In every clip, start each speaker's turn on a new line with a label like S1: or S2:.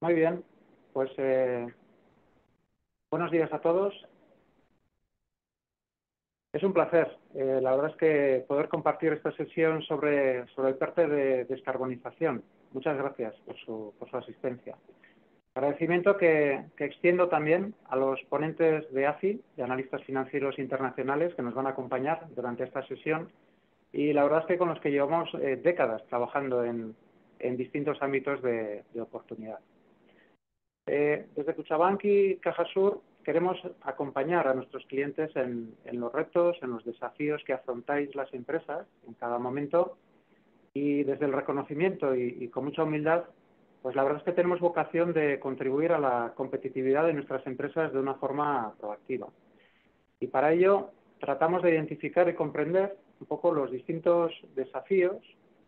S1: Muy bien, pues eh, buenos días a todos. Es un placer, eh, la verdad es que poder compartir esta sesión sobre, sobre el parte de descarbonización. Muchas gracias por su, por su asistencia. Agradecimiento que, extiendo también a los ponentes de AFI, de analistas financieros internacionales, que nos van a acompañar durante esta sesión y la verdad es que con los que llevamos eh, décadas trabajando en, distintos ámbitos de oportunidad. Eh, desde Cuchabank y Sur queremos acompañar a nuestros clientes en, los retos, en los desafíos que afrontáis las empresas en cada momento y desde el reconocimiento y, con mucha humildad, pues la verdad es que tenemos vocación de contribuir a la competitividad de nuestras empresas de una forma proactiva. Y para ello tratamos de identificar y comprender un poco los distintos desafíos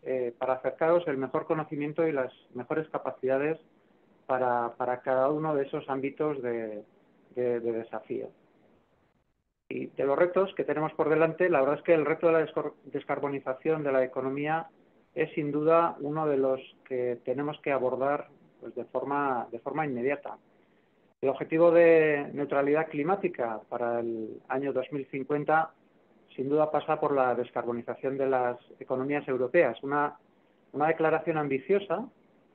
S1: eh, para acercaros el mejor conocimiento y las mejores capacidades para, cada uno de esos ámbitos de, desafío. Y de los retos que tenemos por delante, la verdad es que el reto de la descarbonización de la economía es sin duda uno de los que tenemos que abordar pues, de, forma, inmediata. El objetivo de neutralidad climática para el año 2050 sin duda pasa por la descarbonización de las economías europeas, una declaración ambiciosa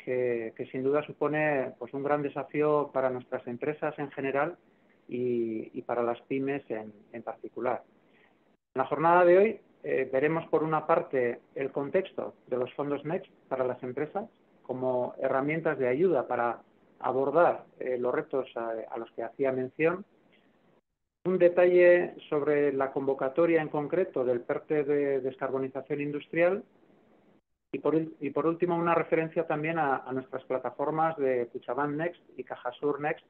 S1: que, sin duda supone pues, un gran desafío para nuestras empresas en general y, para las pymes en, particular. En la jornada de hoy eh, veremos, por una parte, el contexto de los fondos NEXT para las empresas como herramientas de ayuda para abordar eh, los retos a, a los que hacía mención. Un detalle sobre la convocatoria en concreto del PERTE e de descarbonización industrial y por, último, una referencia también a, nuestras plataformas de Cuchabán Next y Cajasur Next,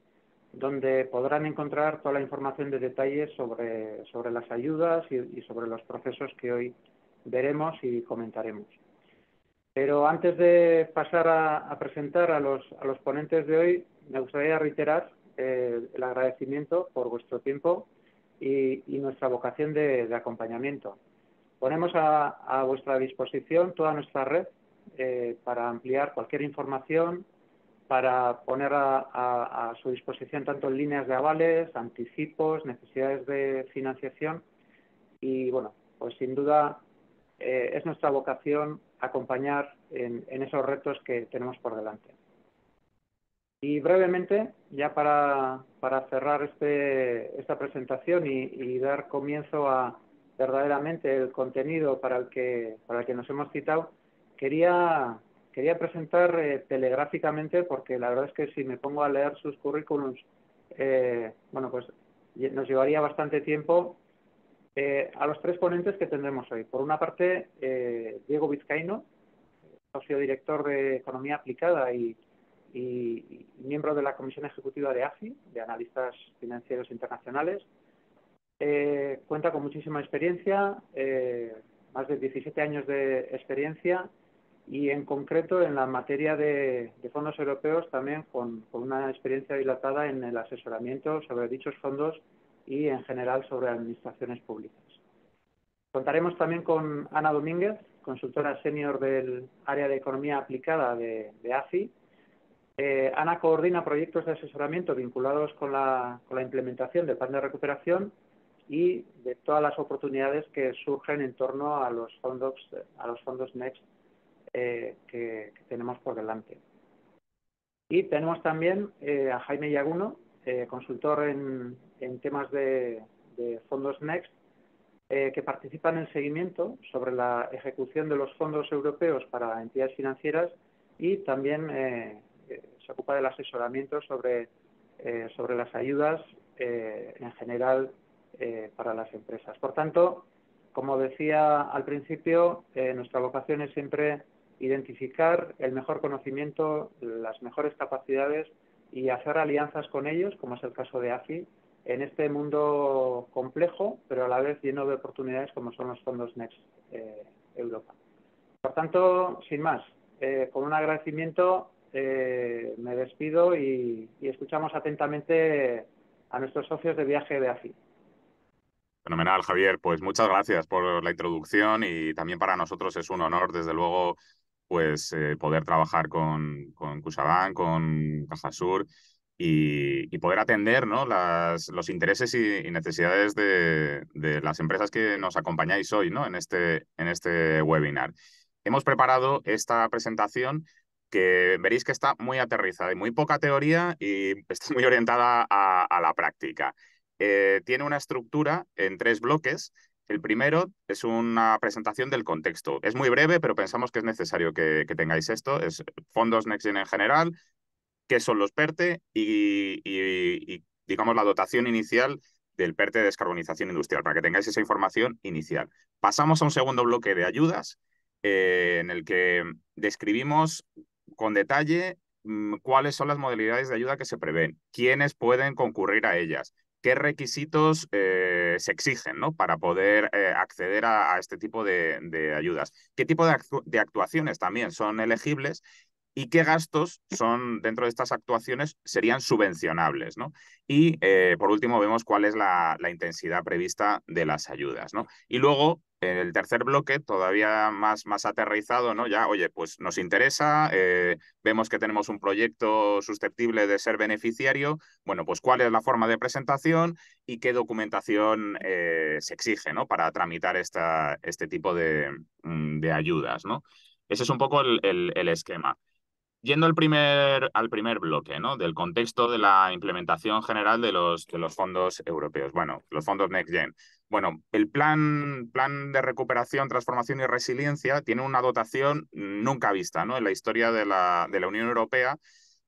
S1: donde podrán encontrar toda la información de detalle sobre, las ayudas y, sobre los procesos que hoy veremos y comentaremos. Pero antes de pasar a, presentar a los, a los ponentes de hoy, me gustaría reiterar eh, el agradecimiento por vuestro tiempo y, nuestra vocación de acompañamiento. Ponemos a, vuestra disposición toda nuestra red eh, para ampliar cualquier información, para poner a, su disposición tanto líneas de avales, anticipos, necesidades de financiación y, bueno, pues sin duda eh, es nuestra vocación acompañar en, esos retos que tenemos por delante. Y brevemente, ya para, cerrar este, esta presentación y, dar comienzo a, verdaderamente el contenido para el que, que nos hemos citado, quería, quería presentar eh, telegráficamente, porque la verdad es que si me pongo a leer sus currículums, eh, bueno, pues nos llevaría bastante tiempo eh, a los tres ponentes que tendremos hoy. Por una parte, Diego Vizcaino, socio director de Economía Aplicada y, y miembro de la Comisión Ejecutiva de AFI, de Analistas Financieros Internacionales, eh, cuenta con muchísima experiencia, eh, más de 17 años de experiencia y en concreto en la materia de, fondos europeos también con, una experiencia dilatada en el asesoramiento sobre dichos fondos y en general sobre administraciones públicas. Contaremos también con Ana Domínguez, consultora senior del área de economía aplicada de, AFI. Eh, Ana coordina proyectos de asesoramiento vinculados con la, con la implementación del plan de recuperación y de todas las oportunidades que surgen en torno a los fondos, a los fondos Next eh, que, tenemos por delante. Y tenemos también eh, a Jaime Yaguno, eh, consultor en, temas de, de, fondos Next, que participa en el seguimiento sobre la ejecución de los fondos europeos para entidades financieras y también se ocupa del asesoramiento sobre, sobre las ayudas en general eh, para las empresas. Por tanto, como decía al principio, eh, nuestra vocación es siempre identificar el mejor conocimiento, las mejores capacidades y hacer alianzas con ellos, como es el caso de AFI, en este mundo complejo, pero a la vez lleno de oportunidades como son los fondos Next eh, Europa. Por tanto, sin más, con un agradecimiento me despido y, y escuchamos atentamente a nuestros socios de viaje de AFI.
S2: Fenomenal, Javier. Pues muchas gracias por la introducción y también para nosotros es un honor, desde luego, pues eh, poder trabajar con, con con Cajasur y, y, poder atender ¿no? las, los intereses y, necesidades de, las empresas que nos acompañáis hoy ¿no? en, este, en este webinar. Hemos preparado esta presentación que veréis que está muy aterrizada y muy poca teoría y está muy orientada a, a la práctica. Eh, tiene una estructura en tres bloques. El primero es una presentación del contexto. Es muy breve, pero pensamos que es necesario que, tengáis esto. Es fondos NextGen en general, qué son los PERTE y, digamos, la dotación inicial del PERTE de descarbonización industrial, para que tengáis esa información inicial. Pasamos a un segundo bloque de ayudas, eh, en el que describimos con detalle mm, cuáles son las modalidades de ayuda que se prevén, quiénes pueden concurrir a ellas, qué requisitos eh, se exigen ¿no? para poder eh, acceder a, este tipo de, ayudas, qué tipo de, actuaciones también son elegibles y qué gastos son dentro de estas actuaciones serían subvencionables, ¿no? Y eh, por último vemos cuál es la, la intensidad prevista de las ayudas, ¿no? Y luego en el tercer bloque, todavía más, más aterrizado, ¿no? Ya, oye, pues nos interesa, eh, vemos que tenemos un proyecto susceptible de ser beneficiario, bueno, pues cuál es la forma de presentación y qué documentación eh, se exige, ¿no? Para tramitar esta, este tipo de, mm, de, ayudas, ¿no? Ese es un poco el, el, el esquema. Yendo al primer, al primer bloque, ¿no? Del contexto de la implementación general de los, de los fondos europeos. Bueno, los fondos Next Gen. Bueno, el plan, plan de recuperación, transformación y resiliencia tiene una dotación nunca vista en la historia de la, de la Unión Europea.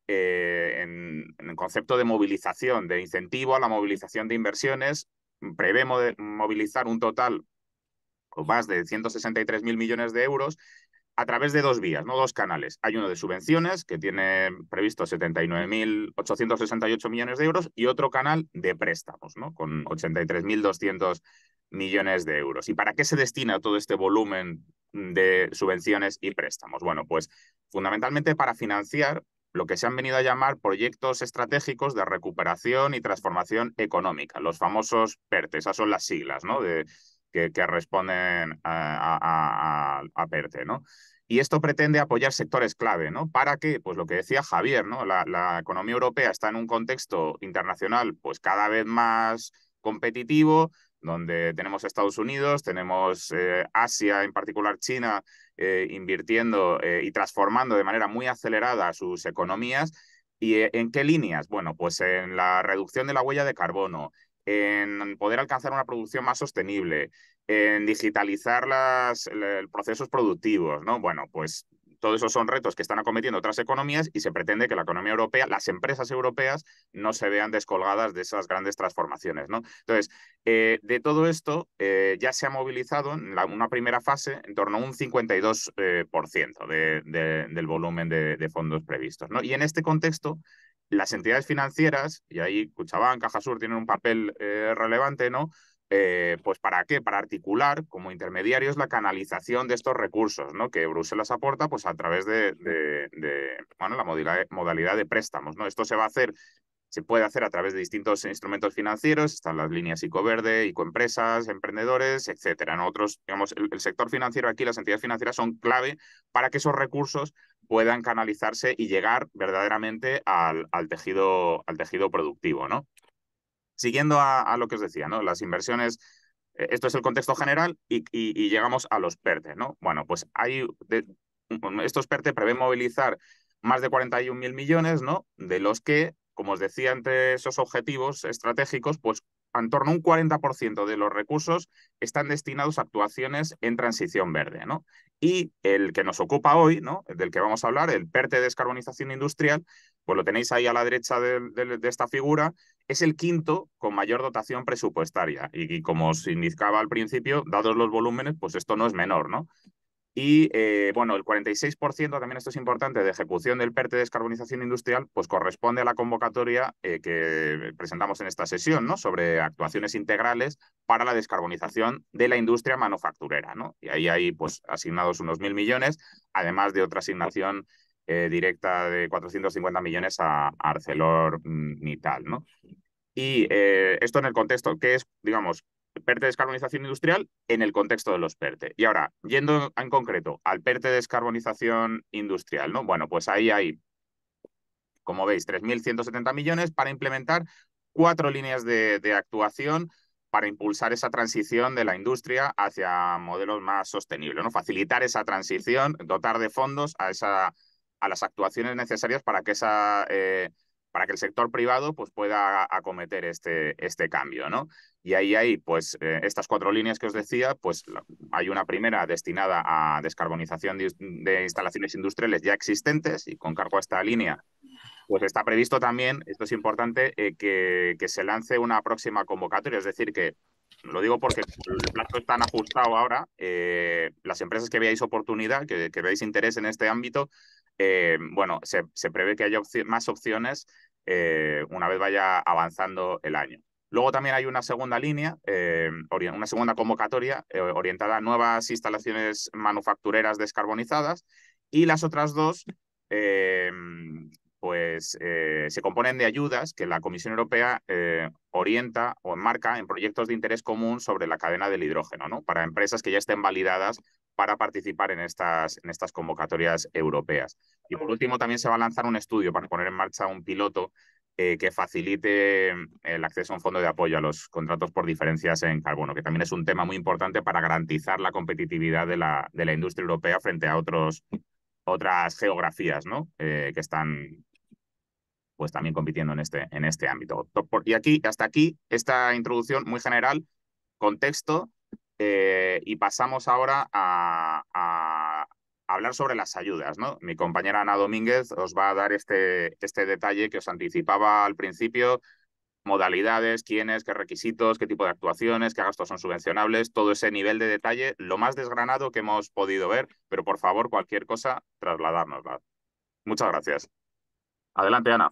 S2: Eh, en, el concepto de movilización, de incentivo a la movilización de inversiones, prevé movilizar un total o pues, más de 163.000 millones de euros a través de dos vías, no dos canales. Hay uno de subvenciones que tiene previsto 79.868 millones de euros y otro canal de préstamos, ¿no? con 83.200 millones de euros. ¿Y para qué se destina todo este volumen de subvenciones y préstamos? Bueno, pues fundamentalmente para financiar lo que se han venido a llamar proyectos estratégicos de recuperación y transformación económica, los famosos PERTE, esas son las siglas ¿no? de, que, responden a, a, PERTE, ¿no? Y esto pretende apoyar sectores clave, ¿no? ¿Para que, Pues lo que decía Javier, ¿no? La, economía europea está en un contexto internacional pues cada vez más competitivo, donde tenemos Estados Unidos, tenemos eh, Asia, en particular China, eh, invirtiendo eh, y transformando de manera muy acelerada sus economías. ¿Y en qué líneas? Bueno, pues en la reducción de la huella de carbono, en poder alcanzar una producción más sostenible, en digitalizar los procesos productivos, ¿no? Bueno, pues todos esos son retos que están acometiendo otras economías y se pretende que la economía europea, las empresas europeas, no se vean descolgadas de esas grandes transformaciones. ¿no? Entonces, eh, de todo esto eh, ya se ha movilizado en una primera fase en torno a un 52% eh, del volumen de, de, fondos previstos. ¿no? Y en este contexto, las entidades financieras, y ahí Cuchabán, Sur tienen un papel eh, relevante, ¿no? Eh, pues para qué, para articular como intermediarios la canalización de estos recursos, ¿no? Que Bruselas aporta, pues a través de, bueno, la modalidad de préstamos, ¿no? Esto se va a hacer se puede hacer a través de distintos instrumentos financieros, están las líneas ICO Empresas, emprendedores, etcétera. En otros, digamos, el, sector financiero aquí, las entidades financieras son clave para que esos recursos puedan canalizarse y llegar verdaderamente al, tejido, al tejido productivo, ¿no? Siguiendo a, lo que os decía, ¿no? Las inversiones, eh, esto es el contexto general y, y, llegamos a los PERTE, ¿no? Bueno, pues hay, estos PERTE prevén movilizar más de 41.000 millones, ¿no? De los que como os decía, antes, esos objetivos estratégicos, pues en torno a un 40% de los recursos están destinados a actuaciones en transición verde, ¿no? Y el que nos ocupa hoy, ¿no? Del que vamos a hablar, el PERTE de descarbonización industrial, pues lo tenéis ahí a la derecha de, esta figura, es el quinto con mayor dotación presupuestaria. Y, y, como os indicaba al principio, dados los volúmenes, pues esto no es menor, ¿no? Y eh, bueno, el 46%, también esto es importante, de ejecución del PERTE e de descarbonización industrial, pues corresponde a la convocatoria eh, que presentamos en esta sesión, ¿no? Sobre actuaciones integrales para la descarbonización de la industria manufacturera, ¿no? Y ahí hay pues asignados unos mil millones, además de otra asignación eh, directa de 450 millones a, ArcelorMittal, mm, ¿no? Y esto en el contexto, que es, digamos, PERTE de descarbonización industrial en el contexto de los PERTE. Y ahora, yendo en concreto al PERTE de descarbonización industrial, ¿no? Bueno, pues ahí hay, como veis, 3.170 millones para implementar cuatro líneas de, actuación para impulsar esa transición de la industria hacia modelos más sostenibles, ¿no? Facilitar esa transición, dotar de fondos a, esa, a las actuaciones necesarias para que esa... Eh, para que el sector privado pues, pueda acometer este, este cambio. Y ahí hay pues, eh, estas cuatro líneas que os decía, pues hay una primera destinada a descarbonización de, instalaciones industriales ya existentes y con cargo a esta línea. Pues está previsto también, esto es importante, eh, que, se lance una próxima convocatoria, es decir, que lo digo porque el plazo está tan ajustado ahora. Eh, las empresas que veáis oportunidad, que, que, veáis interés en este ámbito, eh, bueno, se, prevé que haya más opciones eh, una vez vaya avanzando el año. Luego también hay una segunda línea, eh, una segunda convocatoria orientada a nuevas instalaciones manufactureras descarbonizadas y las otras dos pues se componen de ayudas que la Comisión Europea orienta o enmarca en proyectos de interés común sobre la cadena del hidrógeno, ¿no? Para empresas que ya estén validadas para participar en estas, en estas convocatorias europeas. Y por último, también se va a lanzar un estudio para poner en marcha un piloto eh, que facilite eh, el acceso a un fondo de apoyo a los contratos por diferencias en carbono, que también es un tema muy importante para garantizar la competitividad de la, de la industria europea frente a otros, otras geografías ¿no? Eh, que están pues también compitiendo en este, en este ámbito. Y aquí, hasta aquí, esta introducción muy general, contexto eh, y pasamos ahora a, hablar sobre las ayudas. ¿no? Mi compañera Ana Domínguez os va a dar este, este detalle que os anticipaba al principio, modalidades, quiénes, qué requisitos, qué tipo de actuaciones, qué gastos son subvencionables, todo ese nivel de detalle, lo más desgranado que hemos podido ver, pero por favor, cualquier cosa, trasladárnosla. Muchas gracias. Adelante,
S3: Ana.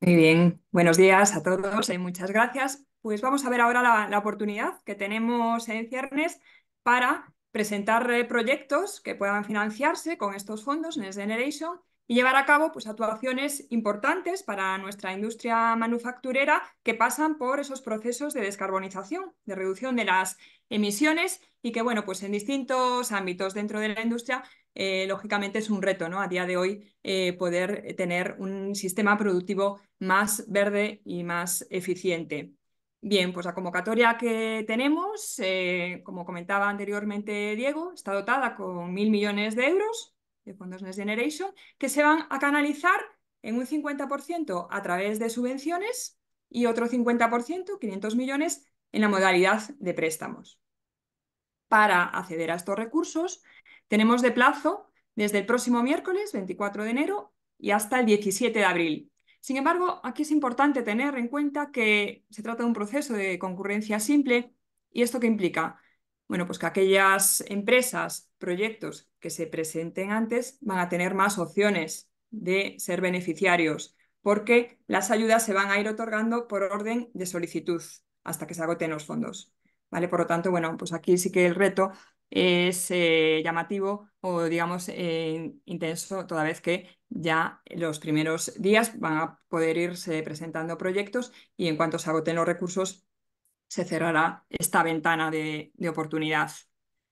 S3: Muy bien, buenos días a todos y eh, muchas gracias pues vamos a ver ahora la, oportunidad que tenemos en Ciernes para presentar eh, proyectos que puedan financiarse con estos fondos, Next Generation, y llevar a cabo pues, actuaciones importantes para nuestra industria manufacturera que pasan por esos procesos de descarbonización, de reducción de las emisiones y que, bueno, pues en distintos ámbitos dentro de la industria, eh, lógicamente es un reto, ¿no? A día de hoy eh, poder tener un sistema productivo más verde y más eficiente. Bien, pues la convocatoria que tenemos, eh, como comentaba anteriormente Diego, está dotada con mil millones de euros de fondos Next Generation, que se van a canalizar en un 50% a través de subvenciones y otro 50%, 500 millones, en la modalidad de préstamos. Para acceder a estos recursos, tenemos de plazo desde el próximo miércoles, 24 de enero, y hasta el 17 de abril, sin embargo, aquí es importante tener en cuenta que se trata de un proceso de concurrencia simple y esto qué implica? Bueno, pues que aquellas empresas, proyectos que se presenten antes van a tener más opciones de ser beneficiarios porque las ayudas se van a ir otorgando por orden de solicitud hasta que se agoten los fondos. ¿Vale? Por lo tanto, bueno, pues aquí sí que el reto es eh, llamativo o digamos eh, intenso, toda vez que ya los primeros días van a poder irse presentando proyectos y en cuanto se agoten los recursos se cerrará esta ventana de, oportunidad.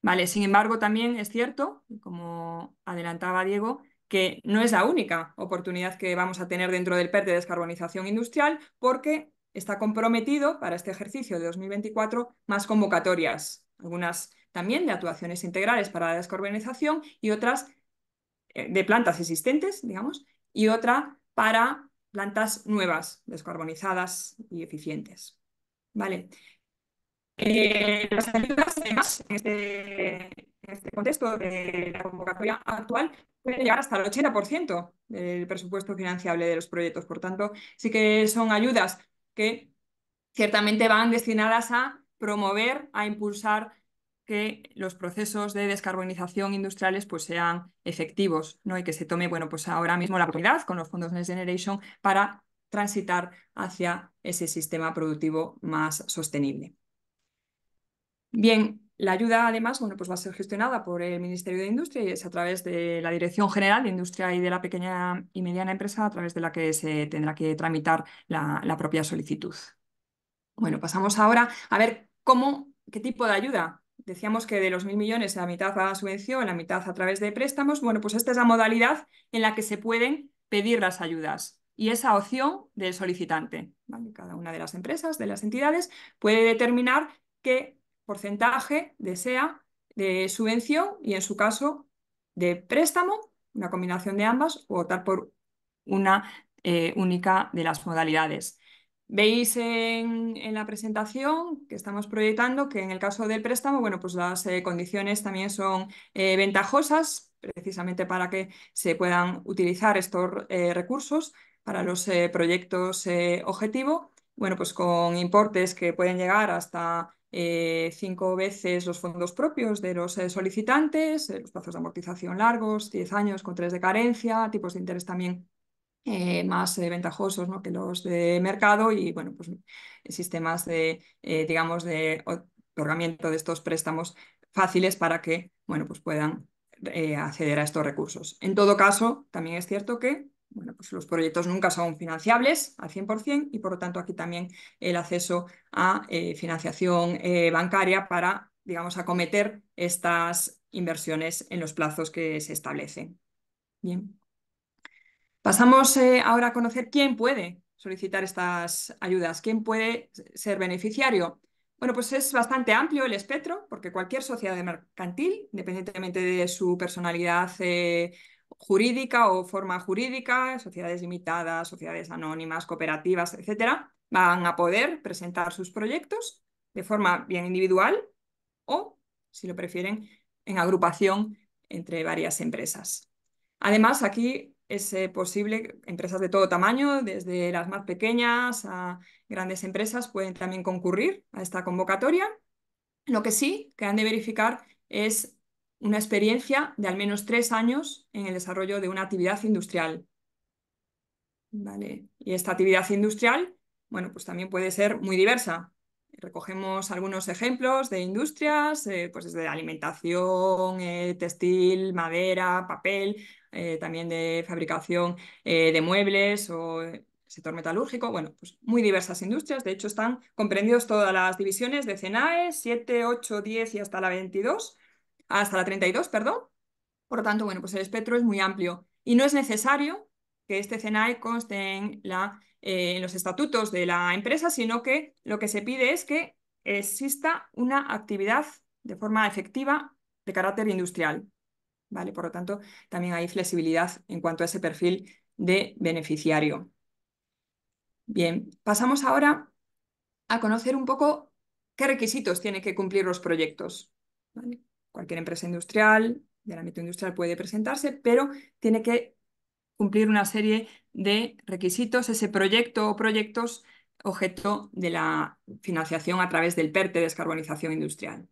S3: Vale, sin embargo, también es cierto, como adelantaba Diego, que no es la única oportunidad que vamos a tener dentro del PER de descarbonización industrial, porque está comprometido para este ejercicio de 2024 más convocatorias, algunas también de actuaciones integrales para la descarbonización y otras eh, de plantas existentes, digamos, y otra para plantas nuevas, descarbonizadas y eficientes. Vale. Eh, las ayudas, además, este, en este, contexto de la convocatoria actual, pueden llegar hasta el 80% del presupuesto financiable de los proyectos. Por tanto, sí que son ayudas que ciertamente van destinadas a promover, a impulsar que los procesos de descarbonización industriales pues, sean efectivos ¿no? y que se tome bueno, pues ahora mismo la oportunidad con los fondos Next Generation para transitar hacia ese sistema productivo más sostenible. Bien, la ayuda además bueno, pues va a ser gestionada por el Ministerio de Industria y es a través de la Dirección General de Industria y de la Pequeña y Mediana Empresa a través de la que se tendrá que tramitar la, la propia solicitud. Bueno, pasamos ahora a ver cómo, qué tipo de ayuda decíamos que de los mil millones la mitad a subvención, la mitad a través de préstamos, bueno, pues esta es la modalidad en la que se pueden pedir las ayudas y esa opción del solicitante. Cada una de las empresas, de las entidades, puede determinar qué porcentaje desea de subvención y en su caso de préstamo, una combinación de ambas, o optar por una eh, única de las modalidades. Veis en, la presentación que estamos proyectando que en el caso del préstamo, bueno, pues las eh, condiciones también son eh, ventajosas, precisamente para que se puedan utilizar estos eh, recursos para los proyectos objetivo. Bueno, pues con importes que pueden llegar hasta cinco veces los fondos propios de los solicitantes, los plazos de amortización largos, 10 años con tres de carencia, tipos de interés también eh, más eh, ventajosos que los de mercado y bueno, pues eh, sistemas de, digamos, de otorgamiento de estos préstamos fáciles para que bueno, pues puedan acceder a estos recursos. En todo caso, también es cierto que bueno, pues los proyectos nunca son financiables al 100% y por lo tanto aquí también el acceso a financiación bancaria para, digamos, acometer estas inversiones en los plazos que se establecen. Bien. Pasamos eh, ahora a conocer quién puede solicitar estas ayudas, quién puede ser beneficiario. Bueno, pues es bastante amplio el espectro, porque cualquier sociedad mercantil, independientemente de su personalidad eh, jurídica o forma jurídica, sociedades limitadas, sociedades anónimas, cooperativas, etcétera, van a poder presentar sus proyectos de forma bien individual o, si lo prefieren, en agrupación entre varias empresas. Además, aquí es eh, posible posible, empresas de todo tamaño, desde las más pequeñas a grandes empresas, pueden también concurrir a esta convocatoria. Lo que sí que han de verificar es una experiencia de al menos tres años en el desarrollo de una actividad industrial. Vale. Y esta actividad industrial, bueno, pues también puede ser muy diversa. Recogemos algunos ejemplos de industrias, eh, pues desde alimentación, eh, textil, madera, papel, eh, también de fabricación de muebles o sector metalúrgico, bueno, pues muy diversas industrias, de hecho están comprendidos todas las divisiones de CENAE, 7, 8, 10 y hasta la 22, hasta la 32, perdón. Por lo tanto, bueno, pues el espectro es muy amplio y no es necesario que este CENAI conste en, la, eh, en los estatutos de la empresa, sino que lo que se pide es que exista una actividad de forma efectiva de carácter industrial. ¿vale? Por lo tanto, también hay flexibilidad en cuanto a ese perfil de beneficiario. Bien, pasamos ahora a conocer un poco qué requisitos tienen que cumplir los proyectos. Cualquier empresa industrial del ámbito industrial puede presentarse, pero tiene que cumplir una serie de requisitos, ese proyecto o proyectos objeto de la financiación a través del PERTE, Descarbonización Industrial.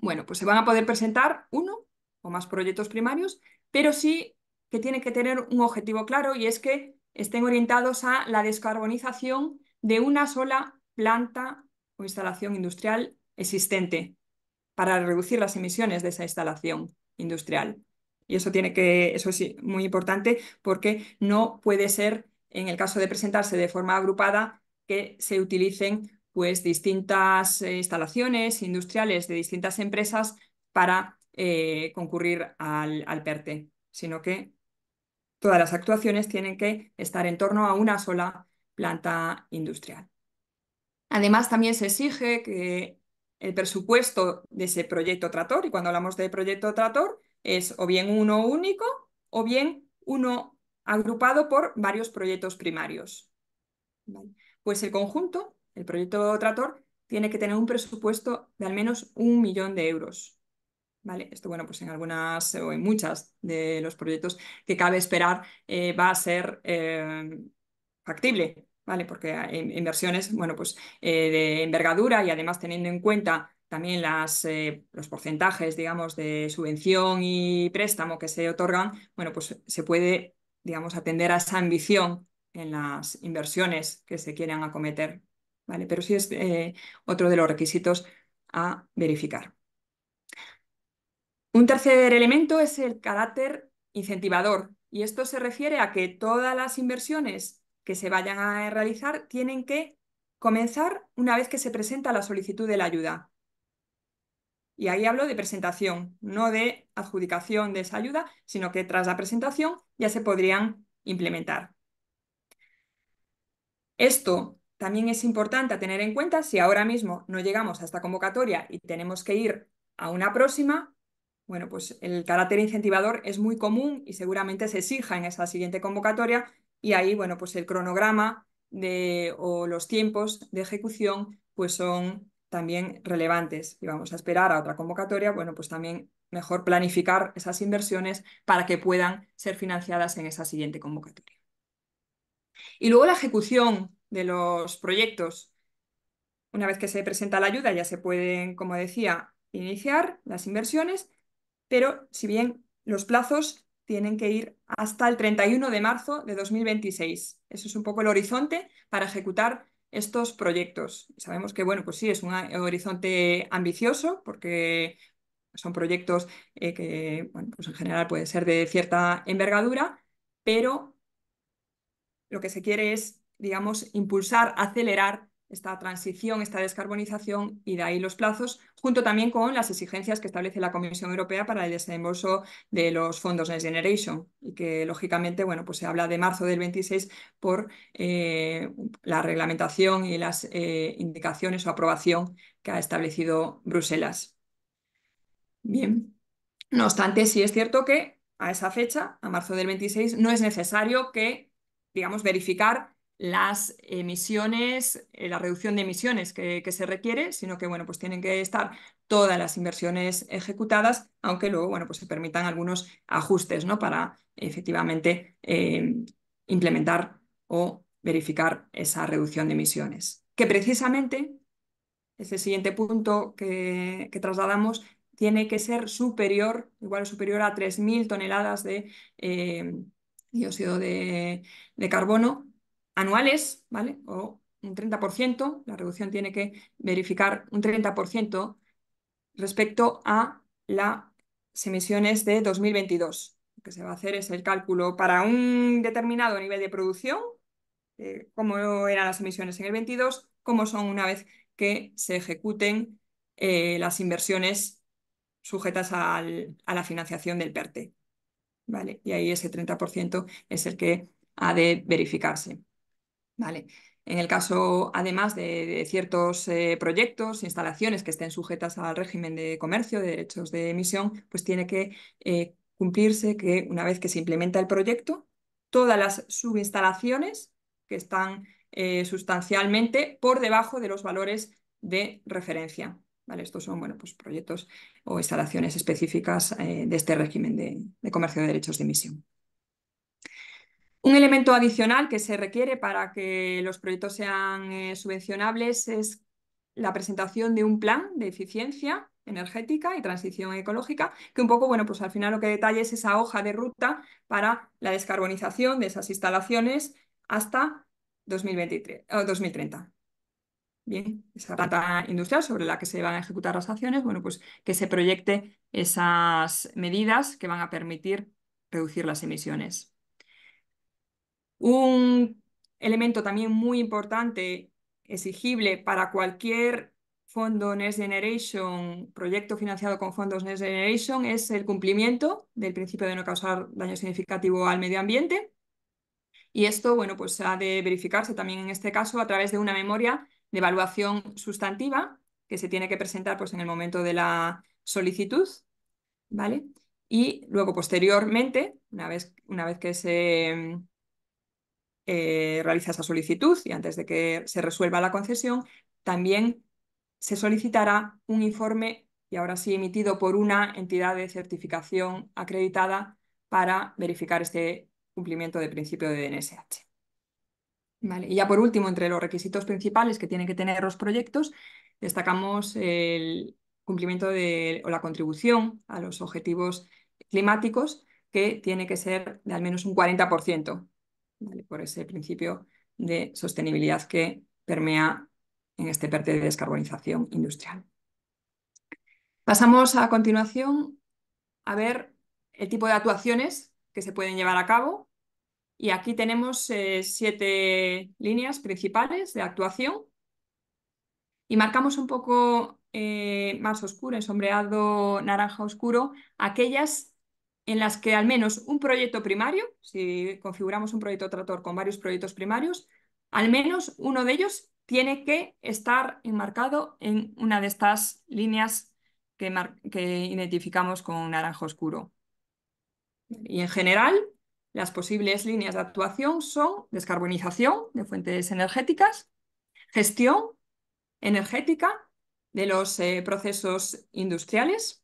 S3: Bueno, pues se van a poder presentar uno o más proyectos primarios, pero sí que tienen que tener un objetivo claro y es que estén orientados a la descarbonización de una sola planta o instalación industrial existente para reducir las emisiones de esa instalación industrial. Y eso tiene que, eso es muy importante porque no puede ser, en el caso de presentarse de forma agrupada, que se utilicen pues distintas eh, instalaciones industriales de distintas empresas para eh, concurrir al, al PERTE, sino que todas las actuaciones tienen que estar en torno a una sola planta industrial. Además, también se exige que el presupuesto de ese proyecto trator, y cuando hablamos de proyecto trator, es o bien uno único o bien uno agrupado por varios proyectos primarios. Pues el conjunto, el proyecto Trator, tiene que tener un presupuesto de al menos un millón de euros. Vale, esto, bueno, pues en algunas o en muchas de los proyectos que cabe esperar eh, va a ser eh, factible, ¿vale? Porque inversiones inversiones bueno, pues eh, de envergadura y además teniendo en cuenta también las, eh, los porcentajes, digamos, de subvención y préstamo que se otorgan, bueno, pues se puede, digamos, atender a esa ambición en las inversiones que se quieran acometer, ¿vale? Pero sí es eh, otro de los requisitos a verificar. Un tercer elemento es el carácter incentivador y esto se refiere a que todas las inversiones que se vayan a realizar tienen que comenzar una vez que se presenta la solicitud de la ayuda. Y ahí hablo de presentación, no de adjudicación de esa ayuda, sino que tras la presentación ya se podrían implementar. Esto también es importante a tener en cuenta si ahora mismo no llegamos a esta convocatoria y tenemos que ir a una próxima, bueno, pues el carácter incentivador es muy común y seguramente se exija en esa siguiente convocatoria y ahí, bueno, pues el cronograma de, o los tiempos de ejecución pues son también relevantes y vamos a esperar a otra convocatoria, bueno, pues también mejor planificar esas inversiones para que puedan ser financiadas en esa siguiente convocatoria. Y luego la ejecución de los proyectos. Una vez que se presenta la ayuda ya se pueden, como decía, iniciar las inversiones, pero si bien los plazos tienen que ir hasta el 31 de marzo de 2026. Eso es un poco el horizonte para ejecutar estos proyectos. Sabemos que, bueno, pues sí, es un horizonte ambicioso porque son proyectos eh, que, bueno, pues en general pueden ser de cierta envergadura, pero lo que se quiere es, digamos, impulsar, acelerar esta transición, esta descarbonización y de ahí los plazos, junto también con las exigencias que establece la Comisión Europea para el desembolso de los fondos Next Generation y que lógicamente bueno, pues se habla de marzo del 26 por eh, la reglamentación y las eh, indicaciones o aprobación que ha establecido Bruselas. Bien, no obstante, sí es cierto que a esa fecha, a marzo del 26, no es necesario que, digamos, verificar las emisiones, eh, la reducción de emisiones que, se requiere, sino que bueno, pues tienen que estar todas las inversiones ejecutadas, aunque luego bueno, pues se permitan algunos ajustes ¿no? para efectivamente eh, implementar o verificar esa reducción de emisiones. Que precisamente ese siguiente punto que, trasladamos tiene que ser superior, igual o superior a 3.000 toneladas de eh, dióxido de, de carbono anuales, ¿vale? O un 30%, la reducción tiene que verificar un 30% respecto a las emisiones de 2022. Lo que se va a hacer es el cálculo para un determinado nivel de producción, eh, cómo eran las emisiones en el 22, cómo son una vez que se ejecuten eh, las inversiones sujetas a la financiación del PERTE. ¿Vale? Y ahí ese 30% es el que ha de verificarse. Vale. En el caso, además de, ciertos eh, proyectos, instalaciones que estén sujetas al régimen de comercio, de derechos de emisión, pues tiene que eh, cumplirse que una vez que se implementa el proyecto, todas las subinstalaciones que están eh, sustancialmente por debajo de los valores de referencia. ¿vale? Estos son bueno, pues proyectos o instalaciones específicas de este régimen de comercio de derechos de emisión. Un elemento adicional que se requiere para que los proyectos sean eh, subvencionables es la presentación de un plan de eficiencia energética y transición ecológica, que un poco, bueno, pues al final lo que detalla es esa hoja de ruta para la descarbonización de esas instalaciones hasta 2023, 2030. Bien, esa planta industrial sobre la que se van a ejecutar las acciones, bueno, pues que se proyecte esas medidas que van a permitir reducir las emisiones. Un elemento también muy importante, exigible para cualquier fondo Next Generation, proyecto financiado con fondos Next Generation, es el cumplimiento del principio de no causar daño significativo al medio ambiente. Y esto, bueno, pues ha de verificarse también en este caso a través de una memoria de evaluación sustantiva que se tiene que presentar pues, en el momento de la solicitud, ¿vale? Y luego, posteriormente, una vez, una vez que se eh, realiza esa solicitud y antes de que se resuelva la concesión, también se solicitará un informe, y ahora sí emitido por una entidad de certificación acreditada para verificar este cumplimiento de principio de DNSH. Vale. Y ya por último, entre los requisitos principales que tienen que tener los proyectos, destacamos el cumplimiento de, o la contribución a los objetivos climáticos, que tiene que ser de al menos un 40% por ese principio de sostenibilidad que permea en este parte de descarbonización industrial. Pasamos a continuación a ver el tipo de actuaciones que se pueden llevar a cabo. Y aquí tenemos eh, siete líneas principales de actuación. Y marcamos un poco eh, más oscuro, en sombreado naranja oscuro, aquellas en las que al menos un proyecto primario, si configuramos un proyecto trator con varios proyectos primarios, al menos uno de ellos tiene que estar enmarcado en una de estas líneas que, que identificamos con naranja oscuro. Y en general, las posibles líneas de actuación son descarbonización de fuentes energéticas, gestión energética de los eh, procesos industriales,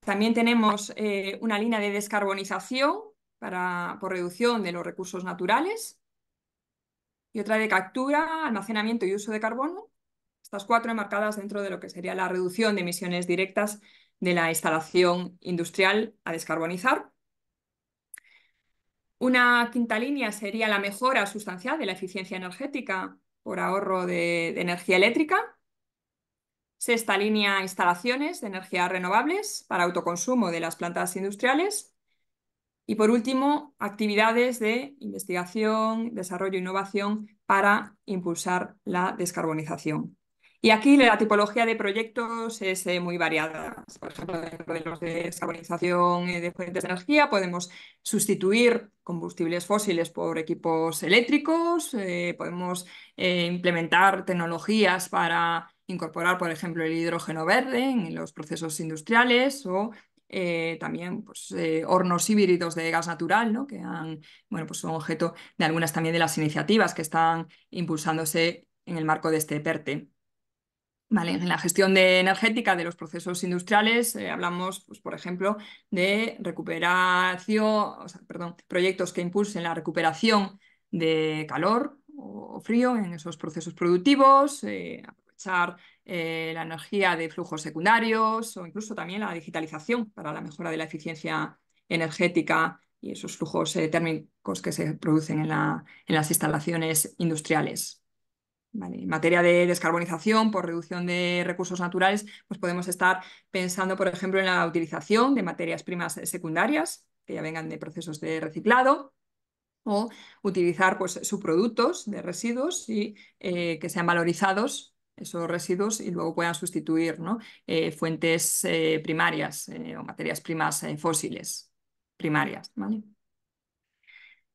S3: también tenemos eh, una línea de descarbonización por reducción de los recursos naturales y otra de captura, almacenamiento y uso de carbono. Estas cuatro enmarcadas dentro de lo que sería la reducción de emisiones directas de la instalación industrial a descarbonizar. Una quinta línea sería la mejora sustancial de la eficiencia energética por ahorro de energía eléctrica Sexta línea, instalaciones de energías renovables para autoconsumo de las plantas industriales. Y por último, actividades de investigación, desarrollo e innovación para impulsar la descarbonización. Y aquí la tipología de proyectos es eh, muy variada. Por ejemplo, dentro de los de descarbonización eh, de fuentes de energía podemos sustituir combustibles fósiles por equipos eléctricos, eh, podemos implementar tecnologías para incorporar, por ejemplo, el hidrógeno verde en los procesos industriales o eh, también pues, eh, hornos híbridos de gas natural, ¿no? que han, bueno, pues son objeto de algunas también de las iniciativas que están impulsándose en el marco de este PERTE. E vale, en la gestión de energética de los procesos industriales eh, hablamos, pues, por ejemplo, de recuperación, perdón, proyectos que impulsen la recuperación de calor o frío en esos procesos productivos, eh, la energía de flujos secundarios o incluso también la digitalización para la mejora de la eficiencia energética y esos flujos eh, térmicos que se producen en, las instalaciones industriales. En materia de descarbonización por reducción de recursos naturales, pues podemos estar pensando, por ejemplo, en la utilización de materias primas secundarias que ya vengan de procesos de reciclado, o utilizar pues, subproductos de residuos y eh, que sean valorizados esos residuos y luego puedan sustituir ¿no? Eh, fuentes eh, primarias eh, o materias primas fósiles primarias. ¿vale?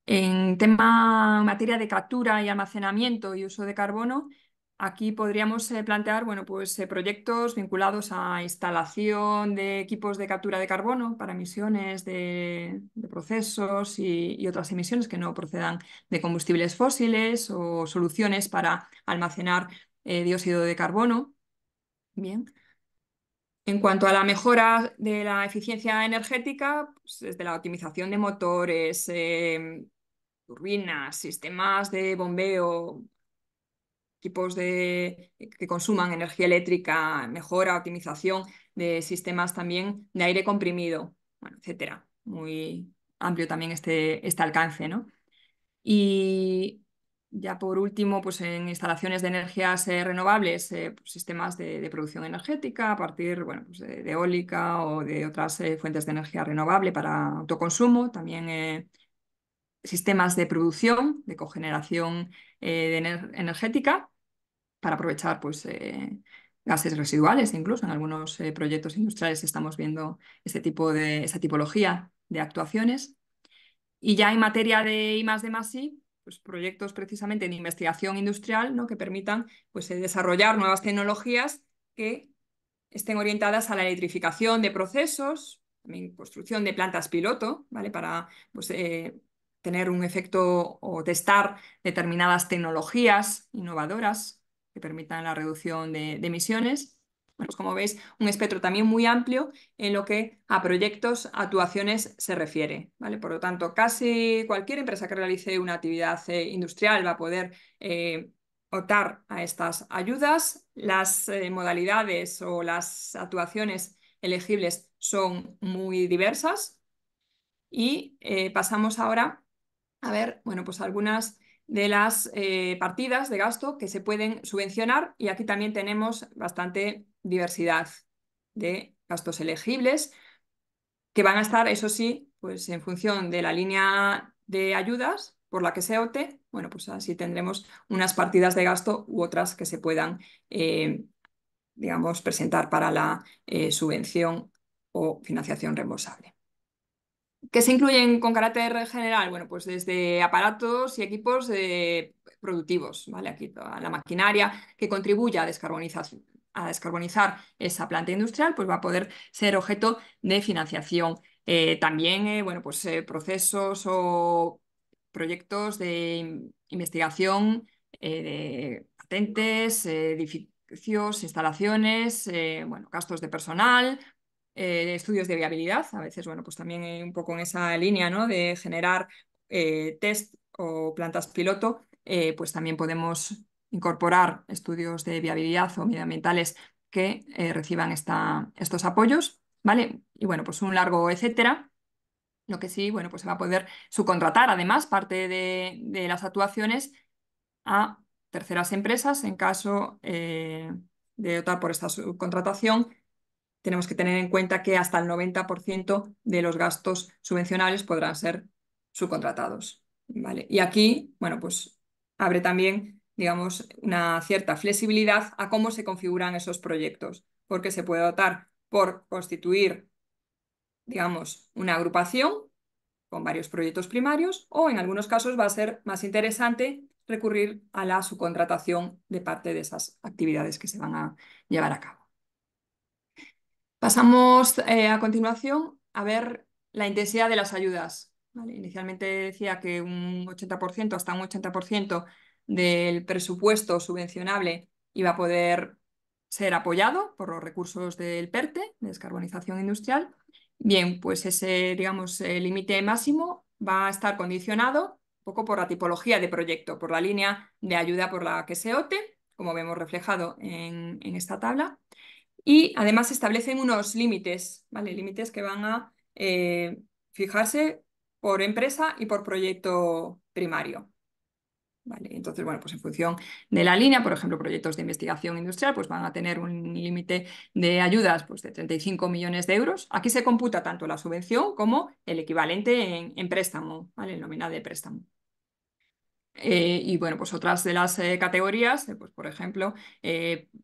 S3: En tema materia de captura y almacenamiento y uso de carbono, aquí podríamos plantear bueno, pues, proyectos vinculados a instalación de equipos de captura de carbono para emisiones de, procesos y, otras emisiones que no procedan de combustibles fósiles o soluciones para almacenar eh, dióxido de carbono. Bien. En cuanto a la mejora de la eficiencia energética, pues, desde la optimización de motores, em, turbinas, sistemas de bombeo, equipos que consuman energía eléctrica, mejora, optimización de sistemas también de aire comprimido, bueno, etcétera. Muy amplio también este, este alcance, ¿no? Y ya por último, pues en instalaciones de energías eh, renovables, eh, pues, sistemas de, producción energética a partir bueno, pues, de, eólica o de otras eh, fuentes de energía renovable para autoconsumo, también sistemas de producción, de cogeneración energética para aprovechar pues, gases residuales, incluso en algunos proyectos industriales estamos viendo este tipo de, esa tipología de actuaciones. Y ya en materia de I más de I, pues, proyectos precisamente de investigación industrial ¿no? que permitan pues, desarrollar nuevas tecnologías que estén orientadas a la electrificación de procesos, también construcción de plantas piloto, ¿vale? Para pues, eh, tener un efecto o testar determinadas tecnologías innovadoras que permitan la reducción de emisiones pues como veis, un espectro también muy amplio en lo que a proyectos, actuaciones se refiere. ¿vale? Por lo tanto, casi cualquier empresa que realice una actividad eh, industrial va a poder eh, optar a estas ayudas. Las eh, modalidades o las actuaciones elegibles son muy diversas. Y pasamos ahora a ver, bueno, pues algunas de las partidas de gasto que se pueden subvencionar y aquí también tenemos bastante diversidad de gastos elegibles, que van a estar, eso sí, pues en función de la línea de ayudas por la que se ote, bueno, pues así tendremos unas partidas de gasto u otras que se puedan, eh, digamos, presentar para la eh, subvención o financiación reembolsable. ¿Qué se incluyen con carácter general? Bueno, pues desde aparatos y equipos eh, productivos, ¿vale? Aquí la maquinaria que contribuya a descarbonización a descarbonizar esa planta industrial, pues va a poder ser objeto de financiación. Eh, también, eh, bueno, pues eh, procesos o proyectos de investigación, de patentes, edificios, instalaciones, bueno, gastos de personal, estudios de viabilidad, a veces, bueno, pues también un poco en esa línea, ¿no? De generar test o plantas piloto, pues también podemos incorporar estudios de viabilidad o medioambientales que eh, reciban esta, estos apoyos, ¿vale? Y bueno, pues un largo etcétera. Lo que sí, bueno, pues se va a poder subcontratar además parte de, las actuaciones a terceras empresas en caso eh, de optar por esta subcontratación tenemos que tener en cuenta que hasta el 90% de los gastos subvencionables podrán ser subcontratados. ¿vale? Y aquí, bueno, pues abre también digamos, una cierta flexibilidad a cómo se configuran esos proyectos, porque se puede optar por constituir, digamos, una agrupación con varios proyectos primarios o en algunos casos va a ser más interesante recurrir a la subcontratación de parte de esas actividades que se van a llevar a cabo. Pasamos eh, a continuación a ver la intensidad de las ayudas. Inicialmente decía que un 80% hasta un 80% del presupuesto subvencionable iba a poder ser apoyado por los recursos del PERTE, de descarbonización industrial. Bien, pues ese, digamos, límite máximo va a estar condicionado un poco por la tipología de proyecto, por la línea de ayuda por la que se ote, como vemos reflejado en, esta tabla. Y además establecen unos límites, Límites que van a eh, fijarse por empresa y por proyecto primario entonces, bueno, pues en función de la línea, por ejemplo, proyectos de investigación industrial, pues van a tener un límite de ayudas pues, de 35 millones de euros. Aquí se computa tanto la subvención como el equivalente en, préstamo, ¿vale? En nómina de préstamo. Eh, y bueno, pues otras de las eh, categorías, eh, pues por ejemplo,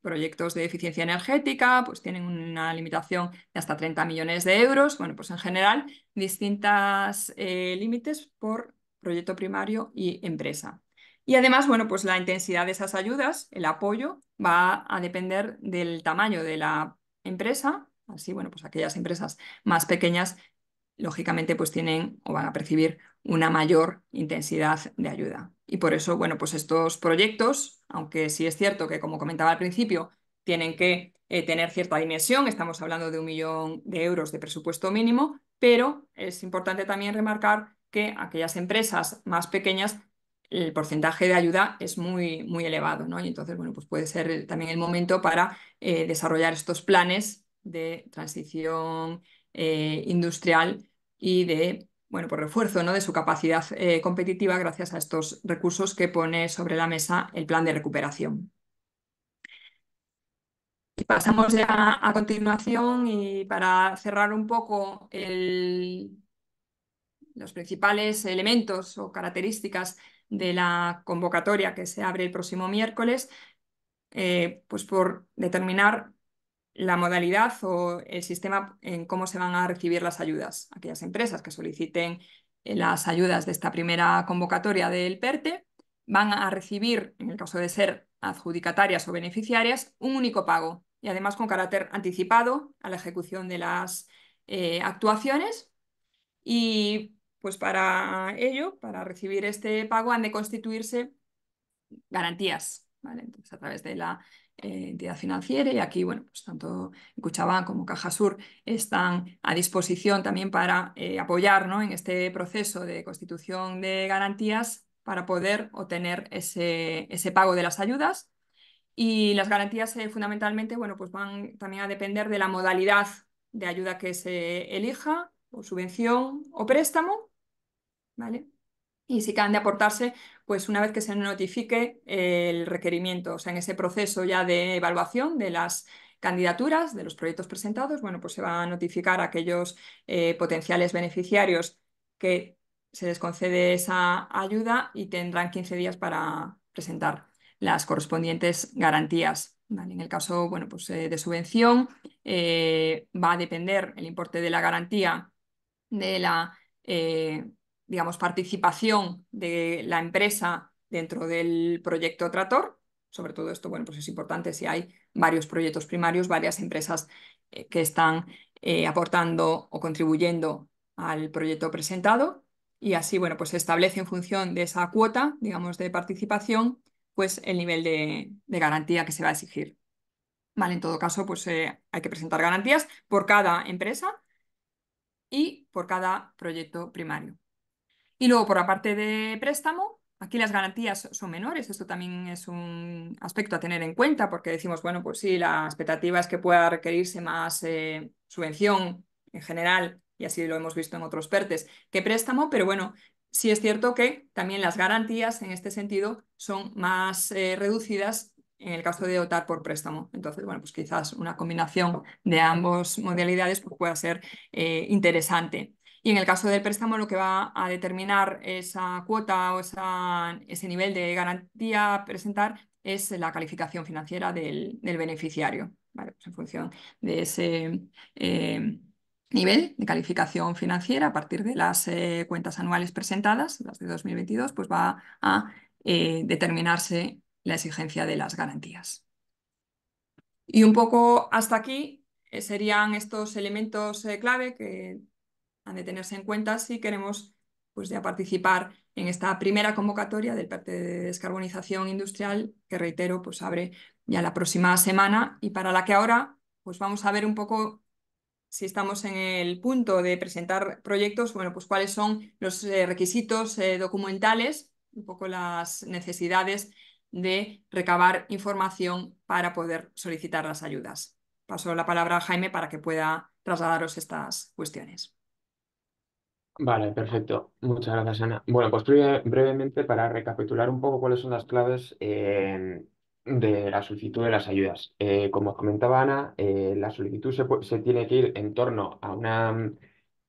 S3: proyectos de eficiencia energética, pues tienen una limitación de hasta 30 millones de euros. Bueno, pues en general, distintas límites por proyecto primario y empresa. Y además, bueno, pues la intensidad de esas ayudas, el apoyo, va a depender del tamaño de la empresa. Así, bueno, pues aquellas empresas más pequeñas, lógicamente, pues tienen o van a percibir una mayor intensidad de ayuda. Y por eso, bueno, pues estos proyectos, aunque sí es cierto que, como comentaba al principio, tienen que eh, tener cierta dimensión, estamos hablando de un millón de euros de presupuesto mínimo, pero es importante también remarcar que aquellas empresas más pequeñas el porcentaje de ayuda es muy, muy elevado, ¿no? Y entonces, bueno, pues puede ser también el momento para eh, desarrollar estos planes de transición eh, industrial y de, bueno, por refuerzo, ¿no? De su capacidad eh, competitiva gracias a estos recursos que pone sobre la mesa el plan de recuperación. pasamos ya a continuación y para cerrar un poco los principales elementos o características de la convocatoria que se abre el próximo miércoles, eh, pues por determinar la modalidad o el sistema en cómo se van a recibir las ayudas. Aquellas empresas que soliciten eh, las ayudas de esta primera convocatoria del PERTE van a recibir, en el caso de ser adjudicatarias o beneficiarias, un único pago y además con carácter anticipado a la ejecución de las eh, actuaciones. Y pues para ello, para recibir este pago, han de constituirse garantías, ¿vale? Entonces, a través de la eh, entidad financiera y aquí, bueno, pues tanto Cuchabán como Caja Sur están a disposición también para eh, apoyar en este proceso de constitución de garantías para poder obtener ese, ese pago de las ayudas. Y las garantías eh, fundamentalmente, bueno, pues van también a depender de la modalidad de ayuda que se elija, o subvención o préstamo, y si acaban de aportarse, pues una vez que se notifique el requerimiento, o sea, en ese proceso ya de evaluación de las candidaturas, de los proyectos presentados, bueno, pues se va a notificar a aquellos eh, potenciales beneficiarios que se les concede esa ayuda y tendrán 15 días para presentar las correspondientes garantías. En el caso bueno, pues, eh, de subvención, eh, va a depender el importe de la garantía de la digamos, participación de la empresa dentro del proyecto trator. Sobre todo esto, bueno, pues es importante si hay varios proyectos primarios, varias empresas eh, que están eh, aportando o contribuyendo al proyecto presentado. Y así, bueno, pues se establece en función de esa cuota, digamos, de participación, pues el nivel de, garantía que se va a exigir. Vale, en todo caso, pues eh, hay que presentar garantías por cada empresa y por cada proyecto primario. Y luego por la parte de préstamo, aquí las garantías son menores, esto también es un aspecto a tener en cuenta porque decimos, bueno, pues sí, la expectativa es que pueda requerirse más eh, subvención en general, y así lo hemos visto en otros PERTES, que préstamo, pero bueno, sí es cierto que también las garantías en este sentido son más eh, reducidas en el caso de dotar por préstamo. Entonces, bueno, pues quizás una combinación de ambos modalidades pues pueda ser eh, interesante. Y en el caso del préstamo, lo que va a determinar esa cuota o ese nivel de garantía a presentar es la calificación financiera del, beneficiario. Pues en función de ese eh, nivel de calificación financiera, a partir de las eh, cuentas anuales presentadas, las de 2022, pues va a eh, determinarse la exigencia de las garantías. Y un poco hasta aquí serían estos elementos clave que han de tenerse en cuenta si queremos pues, ya participar en esta primera convocatoria del Pacto de descarbonización industrial, que reitero, pues abre ya la próxima semana y para la que ahora pues vamos a ver un poco si estamos en el punto de presentar proyectos, bueno, pues cuáles son los eh, requisitos eh, documentales, un poco las necesidades de recabar información para poder solicitar las ayudas. Paso la palabra a Jaime para que pueda trasladaros estas cuestiones.
S4: Vale, perfecto. Muchas gracias, Ana. Bueno, pues brevemente para recapitular un poco cuáles son las claves em, de la solicitud de las ayudas. Eh, como comentaba Ana, eh, la solicitud se, tiene que ir en torno a una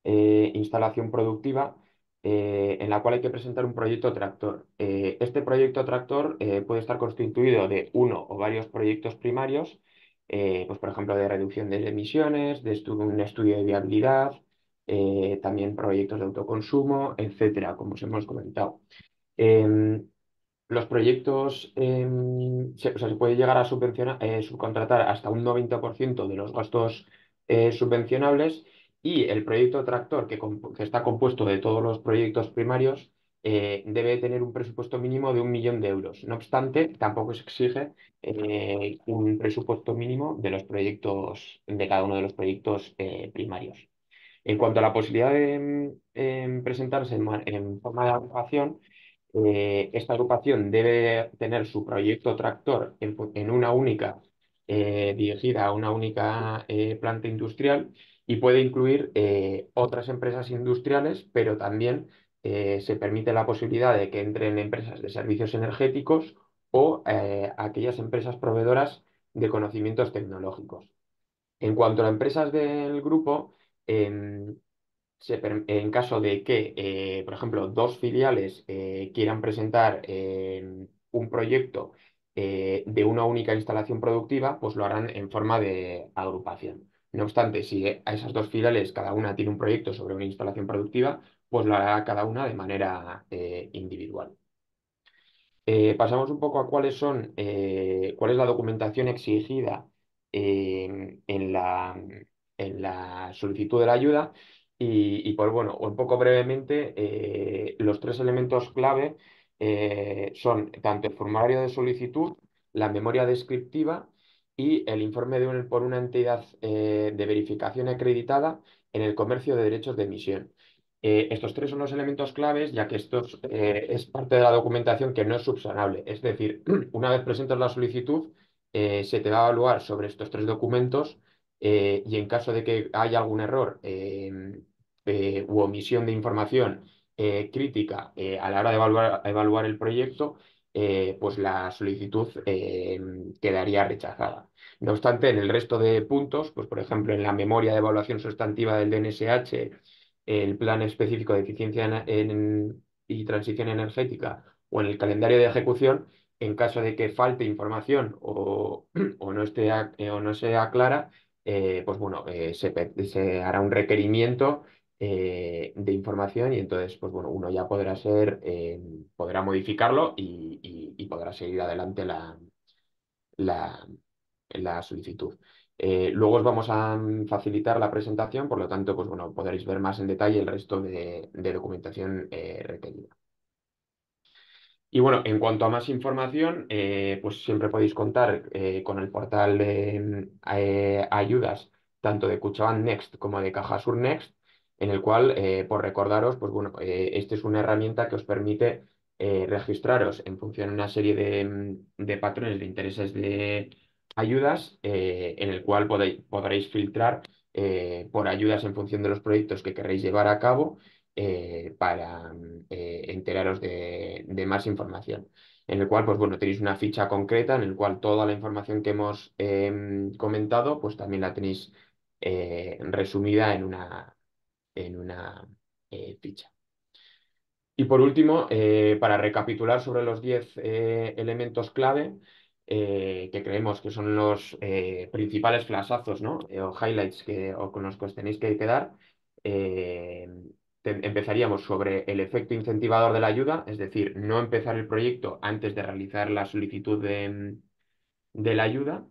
S4: eh, instalación productiva en la cual hay que presentar un proyecto tractor. este proyecto tractor puede estar constituido de uno o varios proyectos primarios, pues por ejemplo de reducción de emisiones, de un estudio de viabilidad eh, también proyectos de autoconsumo, etcétera, como os hemos comentado. Em, los proyectos, em, se, puede llegar a subvencionar, eh, subcontratar hasta un 90% de los gastos eh, subvencionables y el proyecto tractor, que, que, está compuesto de todos los proyectos primarios, debe tener un presupuesto mínimo de un millón de euros. No obstante, tampoco se exige un presupuesto mínimo de los proyectos, de cada uno de los proyectos primarios. En cuanto a la posibilidad de em, em, presentarse en, forma de agrupación, eh, esta agrupación debe tener su proyecto tractor en, una única, eh, dirigida a una única eh, planta industrial y puede incluir otras empresas industriales, pero también se permite la posibilidad de que entren empresas de servicios energéticos o aquellas empresas proveedoras de conocimientos tecnológicos. En cuanto a empresas del grupo, Em, en caso de que, eh, por ejemplo, dos filiales eh, quieran presentar em, un proyecto eh, de una única instalación productiva, pues lo harán en forma de agrupación. No obstante, si e-, a esas dos filiales cada una tiene un proyecto sobre una instalación productiva, pues lo hará cada una de manera individual. pasamos un poco a cuáles son, cuál es la documentación exigida em, en, la, en la solicitud de la ayuda. Y, pues bueno, un poco brevemente, eh, los tres elementos clave eh, son tanto el formulario de solicitud, la memoria descriptiva y el informe por una entidad eh, de verificación acreditada en el comercio de derechos de emisión. estos tres son los elementos claves, ya que esto es parte de la documentación que no es subsanable. Es decir, una vez presentas la solicitud, se te va a evaluar sobre estos tres documentos eh, y en caso de que haya algún error em, eh, u omisión de información eh, crítica a la hora de evaluar, el proyecto, pues la solicitud em, quedaría rechazada. No obstante, en el resto de puntos, pues por ejemplo, en la memoria de evaluación sustantiva del DNSH, el plan específico de eficiencia y transición energética o en el calendario de ejecución, en caso de que falte información o, no, esté, o no sea clara, eh, pues bueno, eh, se, hará un requerimiento eh, de información y entonces, pues bueno, uno ya podrá ser, podrá modificarlo y, podrá seguir adelante la, la, solicitud. luego os vamos a mm, facilitar la presentación, por lo tanto, pues bueno, podréis ver más en detalle el resto de, de documentación requerida. Y bueno, en cuanto a más información, eh, pues siempre podéis contar eh, con el portal de mm, eh, ayudas, tanto de Cuchaban Next como de Cajasur Next, en el cual, por recordaros, pues bueno, esta es una herramienta que os permite registraros en función de una serie de, mm, patrones de intereses de ayudas, en el cual podéis, podréis filtrar por ayudas en función de los proyectos que queréis llevar a cabo eh, para mm, eh, enteraros de, más información. En el cual, pues bueno, tenéis una ficha concreta en el cual toda la información que hemos em, comentado, pues también la tenéis eh, resumida en una, en una ficha. Y por último, para recapitular sobre los 10 elementos clave, que creemos que son los principales flasazos o highlights que, o con los que os tenéis que quedar, Em, empezaríamos sobre el efecto incentivador de la ayuda, es decir, no empezar el proyecto antes de realizar la solicitud de, em, la ayuda,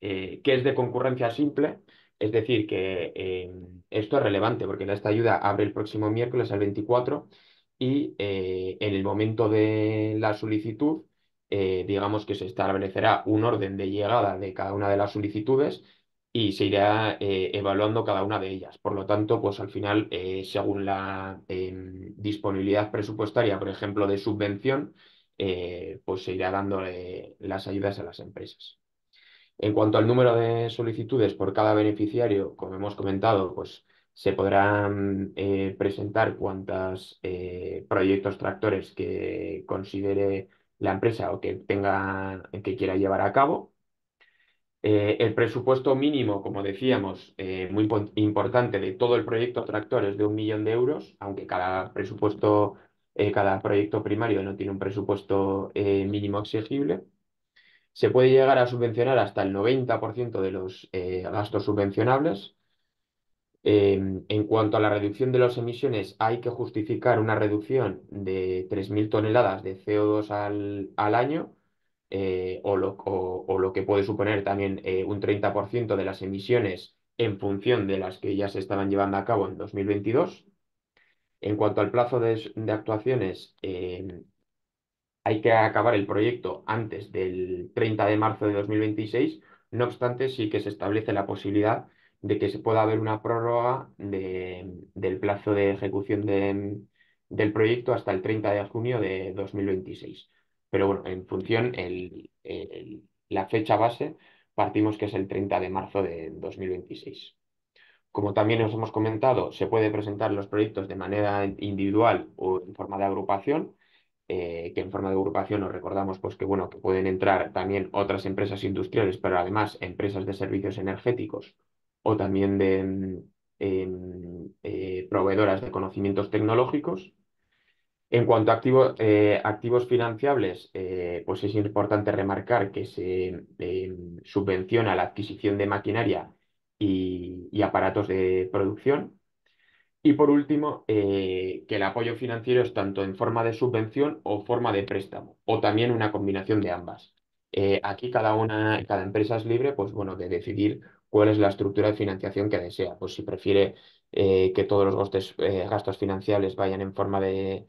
S4: eh, que es de concurrencia simple, es decir, que em, esto es relevante porque esta ayuda abre el próximo miércoles al 24 y eh, en el momento de la solicitud, eh, digamos que se establecerá un orden de llegada de cada una de las solicitudes y se irá eh, evaluando cada una de ellas. Por lo tanto, pues al final, eh, según la em, disponibilidad presupuestaria, por ejemplo, de subvención, eh, pues se irá dando las ayudas a las empresas. En cuanto al número de solicitudes por cada beneficiario, como hemos comentado, pues se podrán presentar cuantos proyectos tractores que considere la empresa o que tenga que quiera llevar a cabo eh, el presupuesto mínimo, como decíamos, eh, muy importante de todo el proyecto Tractor es de un millón de euros, aunque cada presupuesto, eh, cada proyecto primario no tiene un presupuesto mínimo exigible. Se puede llegar a subvencionar hasta el 90% de los gastos subvencionables. Em, en cuanto a la reducción de las emisiones, hay que justificar una reducción de 3.000 toneladas de CO2 al año eh, o, lo, que puede suponer también eh, un 30% de las emisiones en función de las que ya se estaban llevando a cabo en 2022. En cuanto al plazo de, actuaciones, eh, hay que acabar el proyecto antes del 30 de marzo de 2026. No obstante, sí que se establece la posibilidad de que se pueda haber una prórroga del plazo de ejecución del proyecto hasta el 30 de junio de 2026. Pero bueno, en función, el, la fecha base partimos que es el 30 de marzo de 2026. Como también os hemos comentado, se puede presentar los proyectos de manera individual o en forma de agrupación, eh, que en forma de agrupación nos recordamos pues, que, bueno, que pueden entrar también otras empresas industriales, pero además empresas de servicios energéticos o también de mm, em, eh, proveedoras de conocimientos tecnológicos en cuanto a eh, activos financiables, eh, pues es importante remarcar que se em, subvenciona la adquisición de maquinaria y, aparatos de producción. Y por último, eh, que el apoyo financiero es tanto en forma de subvención o forma de préstamo, o también una combinación de ambas. aquí cada una, cada empresa es libre, pues bueno, de decidir cuál es la estructura de financiación que desea. Pues si prefiere que todos los gastos, gastos vayan en forma de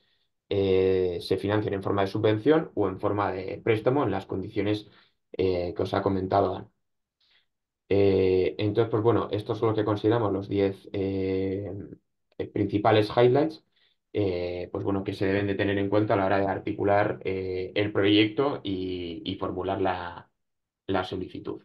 S4: eh, se financian en forma de subvención o en forma de préstamo en las condiciones eh, que os ha comentado. Eh, entonces, pues bueno, estos son lo que consideramos los 10 principales highlights, pues bueno, que se deben de tener en cuenta a la hora de articular el proyecto y, formular la solicitud.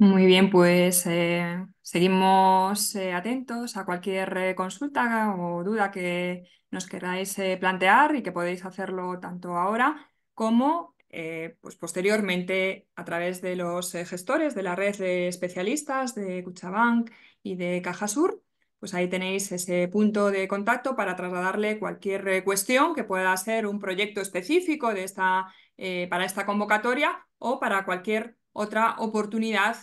S3: Muy bien, pues eh, seguimos eh, atentos a cualquier eh, consulta o duda que nos queráis plantear y que podéis hacerlo tanto ahora como pues posteriormente a través de los gestores de la red de especialistas de Cuchabank y de Cajasur. Pues ahí tenéis ese punto de contacto para trasladarle cualquier cuestión que pueda ser un proyecto específico de esta, para esta convocatoria o para cualquier otra oportunidad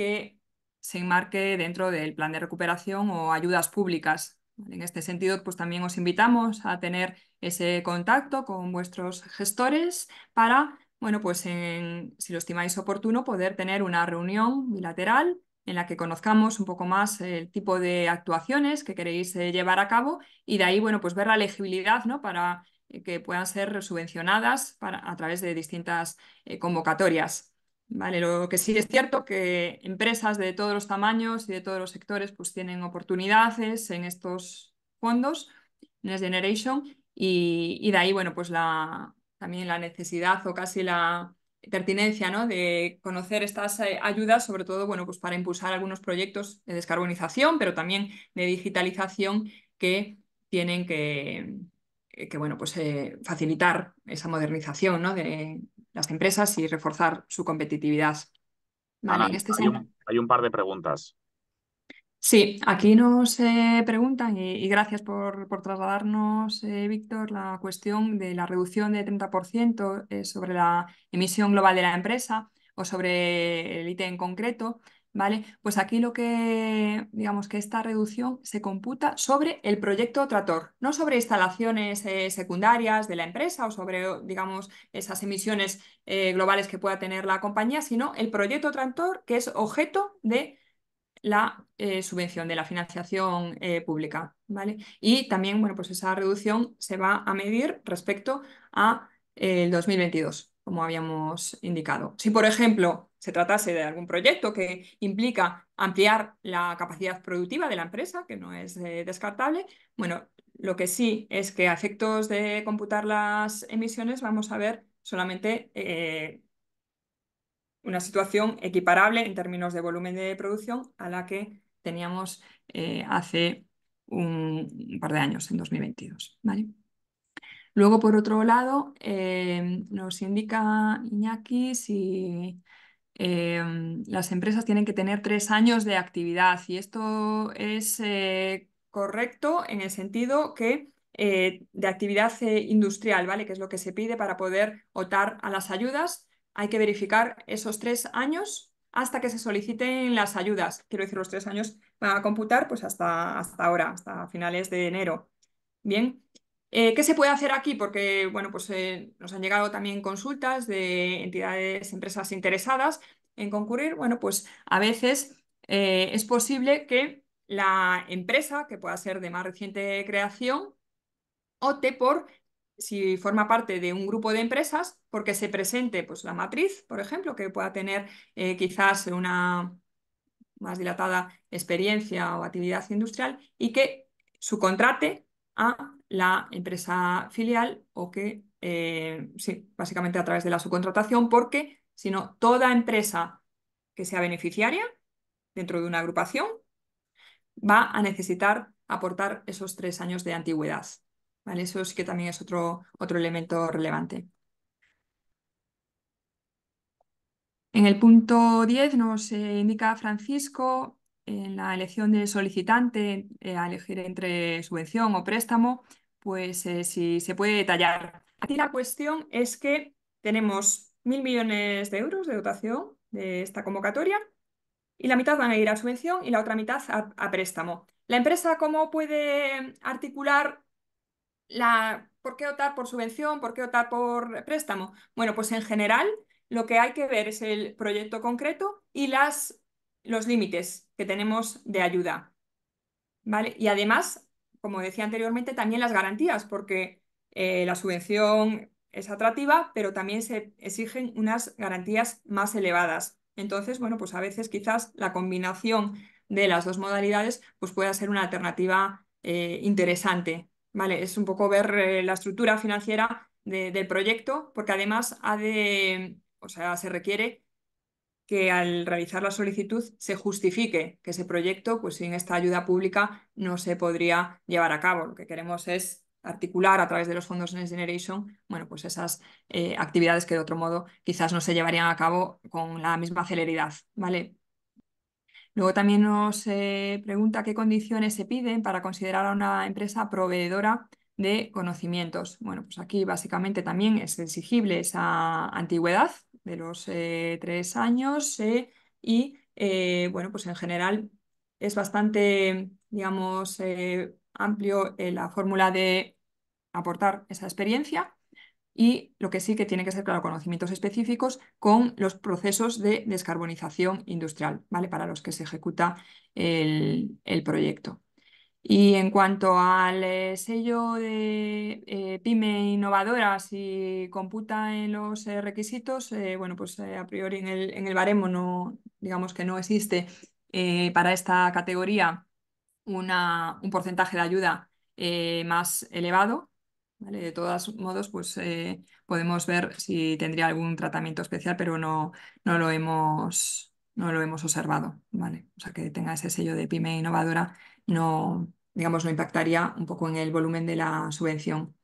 S3: que se enmarque dentro del plan de recuperación o ayudas públicas. En este sentido, pues también os invitamos a tener ese contacto con vuestros gestores para, bueno, pues si lo estimáis oportuno, poder tener una reunión bilateral en la que conozcamos un poco más el tipo de actuaciones que queréis eh, llevar a cabo y de ahí, bueno, pues ver la elegibilidad, ¿no? Para eh, que puedan ser subvencionadas a través de distintas eh, convocatorias. Vale, lo que sí es cierto que empresas de todos los tamaños y de todos los sectores pues tienen oportunidades en estos fondos, Next Generation, y, de ahí, bueno, pues la, también la necesidad o casi la pertinencia ¿no? de conocer estas eh, ayudas, sobre todo, bueno, pues para impulsar algunos proyectos de descarbonización, pero también de digitalización que tienen que, que bueno, pues, eh, facilitar esa modernización ¿no? de, las empresas y reforzar su competitividad. ¿Vale? Este hay,
S2: un, par de preguntas.
S3: Sí, aquí nos eh, preguntan, y, gracias por, trasladarnos, eh, Víctor, la cuestión de la reducción de 30% eh, sobre la emisión global de la empresa o sobre el IT en concreto. ¿vale? Pues aquí lo que, digamos que esta reducción se computa sobre el proyecto trator, no sobre instalaciones eh, secundarias de la empresa o sobre, digamos, esas emisiones eh, globales que pueda tener la compañía, sino el proyecto Tractor que es objeto de la eh, subvención de la financiación pública, ¿vale? Y también, bueno, pues esa reducción se va a medir respecto a el 2022 como habíamos indicado. Si, por ejemplo, se tratase de algún proyecto que implica ampliar la capacidad productiva de la empresa, que no es eh, descartable, bueno, lo que sí es que a efectos de computar las emisiones vamos a ver solamente eh, una situación equiparable en términos de volumen de producción a la que teníamos eh, hace un, par de años, en 2022. ¿vale? Luego, por otro lado, eh, nos indica Iñaki si em, las empresas tienen que tener tres años de actividad y esto es eh, correcto en el sentido que eh, de actividad industrial, ¿vale? Que es lo que se pide para poder otar a las ayudas. Hay que verificar esos tres años hasta que se soliciten las ayudas. Quiero decir, los tres años van a computar pues hasta, hasta ahora, hasta finales de enero. Bien, eh, ¿Qué se puede hacer aquí? Porque bueno, pues, eh, nos han llegado también consultas de entidades, empresas interesadas en concurrir. Bueno, pues a veces eh, es posible que la empresa, que pueda ser de más reciente creación, opte por, si forma parte de un grupo de empresas, porque se presente pues, la matriz, por ejemplo, que pueda tener quizás una más dilatada experiencia o actividad industrial y que subcontrate a la empresa filial o que, eh, sí, básicamente a través de la subcontratación, porque si no, toda empresa que sea beneficiaria dentro de una agrupación va a necesitar aportar esos tres años de antigüedad. ¿vale? Eso sí que también es otro, otro elemento relevante. En el punto 10 nos indica Francisco en la elección del solicitante eh, a elegir entre subvención o préstamo, pues eh, si se puede detallar. Aquí la cuestión es que tenemos mil millones de euros de dotación de esta convocatoria y la mitad van a ir a subvención y la otra mitad a, préstamo. La empresa, ¿cómo puede articular la, por qué optar por subvención, por qué optar por préstamo? Bueno, pues en general lo que hay que ver es el proyecto concreto y las, los límites que tenemos de ayuda. ¿Vale? Y además como decía anteriormente, también las garantías, porque eh, la subvención es atractiva, pero también se exigen unas garantías más elevadas. Entonces, bueno, pues a veces quizás la combinación de las dos modalidades pues pueda ser una alternativa eh, interesante. Vale, es un poco ver eh, la estructura financiera del proyecto, porque además ha de, o sea, se requiere que al realizar la solicitud se justifique que ese proyecto, pues sin esta ayuda pública, no se podría llevar a cabo. Lo que queremos es articular a través de los fondos Next Generation, bueno, pues esas eh, actividades que de otro modo quizás no se llevarían a cabo con la misma celeridad, ¿vale? Luego también nos eh, pregunta qué condiciones se piden para considerar a una empresa proveedora de conocimientos. Bueno, pues aquí básicamente también es exigible esa antigüedad, de los eh, tres años eh, y, eh, bueno, pues en general es bastante, digamos, amplio la fórmula de aportar esa experiencia y lo que sí que tiene que ser, claro, conocimientos específicos con los procesos de descarbonización industrial, ¿vale? Para los que se ejecuta el proyecto. Y en cuanto al eh, sello de eh, pyme innovadora, si computa en los eh, requisitos, bueno, pues a priori en el, en el, baremo no, digamos que no existe para esta categoría un porcentaje de ayuda más elevado. De todos modos, pues podemos ver si tendría algún tratamiento especial, pero no, lo hemos no lo hemos observado, ¿vale? O sea, que tenga ese sello de pyme innovadora no, digamos, no impactaría un poco en el volumen de la subvención.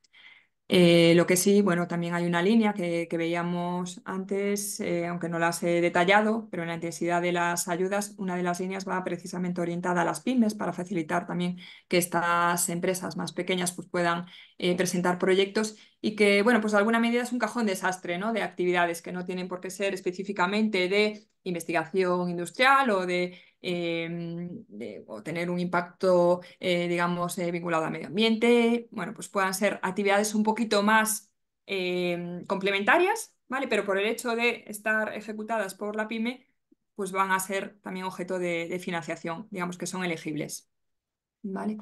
S3: Eh, lo que sí, bueno, también hay una línea que, veíamos antes, eh, aunque no las he detallado, pero en la intensidad de las ayudas, una de las líneas va precisamente orientada a las pymes para facilitar también que estas empresas más pequeñas pues, puedan eh, presentar proyectos y que, bueno, pues alguna medida es un cajón desastre, ¿no? De actividades que no tienen por qué ser específicamente de investigación industrial o de Em, o tener un impacto, eh, digamos, eh, vinculado al medio ambiente, bueno, pues puedan ser actividades un poquito más em, complementarias, ¿vale? Pero por el hecho de estar ejecutadas por la pyme, pues van a ser también objeto de, financiación, digamos que son elegibles, ¿vale?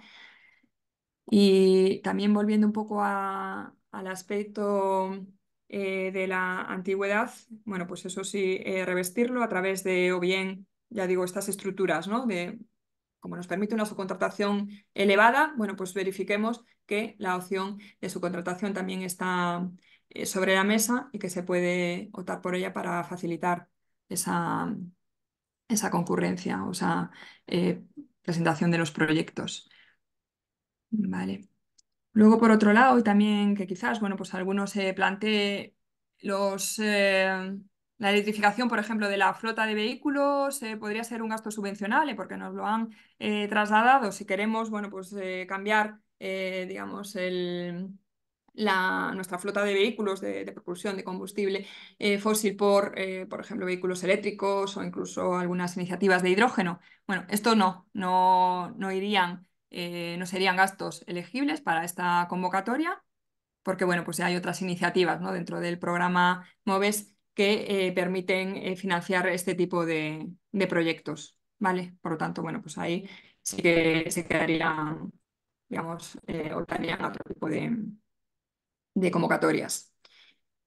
S3: Y también volviendo un poco al aspecto eh, de la antigüedad, bueno, pues eso sí, revestirlo a través de o bien ya digo, estas estructuras, ¿no? De, como nos permite una subcontratación elevada, bueno, pues verifiquemos que la opción de subcontratación también está eh, sobre la mesa y que se puede optar por ella para facilitar esa, esa concurrencia o esa eh, presentación de los proyectos. Vale. Luego, por otro lado, y también que quizás, bueno, pues algunos se planteen los... Eh, la electrificación, por ejemplo, de la flota de vehículos eh, podría ser un gasto subvencionable porque nos lo han eh, trasladado. Si queremos, bueno, pues eh, cambiar, digamos, el, la, nuestra flota de vehículos de, de propulsión de combustible fósil por, por ejemplo, vehículos eléctricos o incluso algunas iniciativas de hidrógeno. Bueno, esto no, no, no irían, no serían gastos elegibles para esta convocatoria porque, bueno, pues hay otras iniciativas, ¿no? Dentro del programa MOVES que eh, permiten eh, financiar este tipo de, proyectos, ¿vale? Por lo tanto, bueno, pues ahí sí que se quedarían digamos, eh, otro tipo de, convocatorias.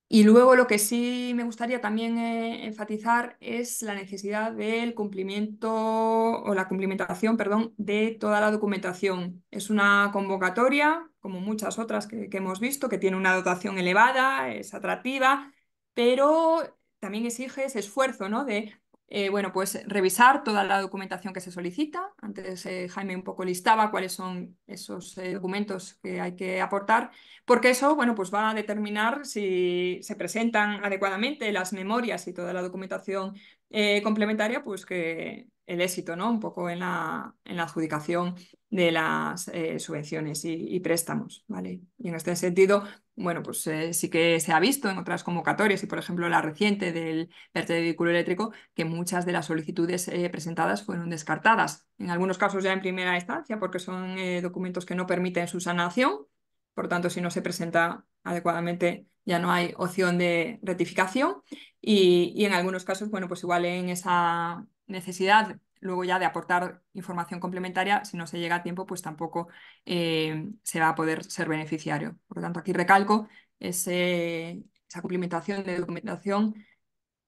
S3: Y luego lo que sí me gustaría también eh, enfatizar es la necesidad del cumplimiento o la cumplimentación, perdón, de toda la documentación. Es una convocatoria, como muchas otras que hemos visto, que tiene una dotación elevada, es atractiva, pero también exige ese esfuerzo, ¿no? De, eh, bueno, pues revisar toda la documentación que se solicita. Antes eh, Jaime un poco listaba cuáles son esos eh, documentos que hay que aportar, porque eso, bueno, pues va a determinar si se presentan adecuadamente las memorias y toda la documentación eh, complementaria, pues que el éxito, ¿no? Un poco en la, en la adjudicación de las eh, subvenciones y, préstamos, ¿vale? Y en este sentido, bueno, pues eh, sí que se ha visto en otras convocatorias y, por ejemplo, la reciente del vertedero vehículo eléctrico, que muchas de las solicitudes presentadas fueron descartadas, en algunos casos ya en primera instancia, porque son documentos que no permiten su sanación, por tanto, si no se presenta adecuadamente ya no hay opción de rectificación y, en algunos casos, bueno, pues igual en esa necesidad luego ya de aportar información complementaria, si no se llega a tiempo, pues tampoco eh, se va a poder ser beneficiario. Por lo tanto, aquí recalco esa cumplimentación de documentación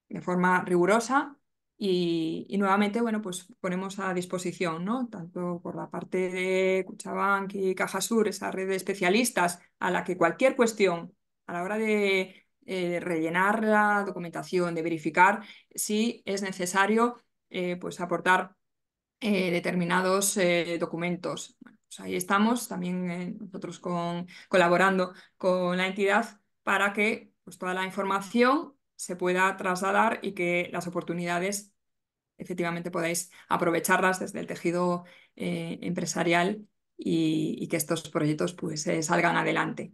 S3: de forma rigurosa y, nuevamente, bueno, pues ponemos a disposición, ¿no? Tanto por la parte de Cuchabank y Cajasur, esa red de especialistas a la que cualquier cuestión a la hora de eh, rellenar la documentación, de verificar si es necesario eh, pues aportar eh, determinados documentos. Pues ahí estamos también nosotros colaborando con la entidad para que pues, toda la información se pueda trasladar y que las oportunidades efectivamente podáis aprovecharlas desde el tejido empresarial y, y, que estos proyectos pues, salgan adelante.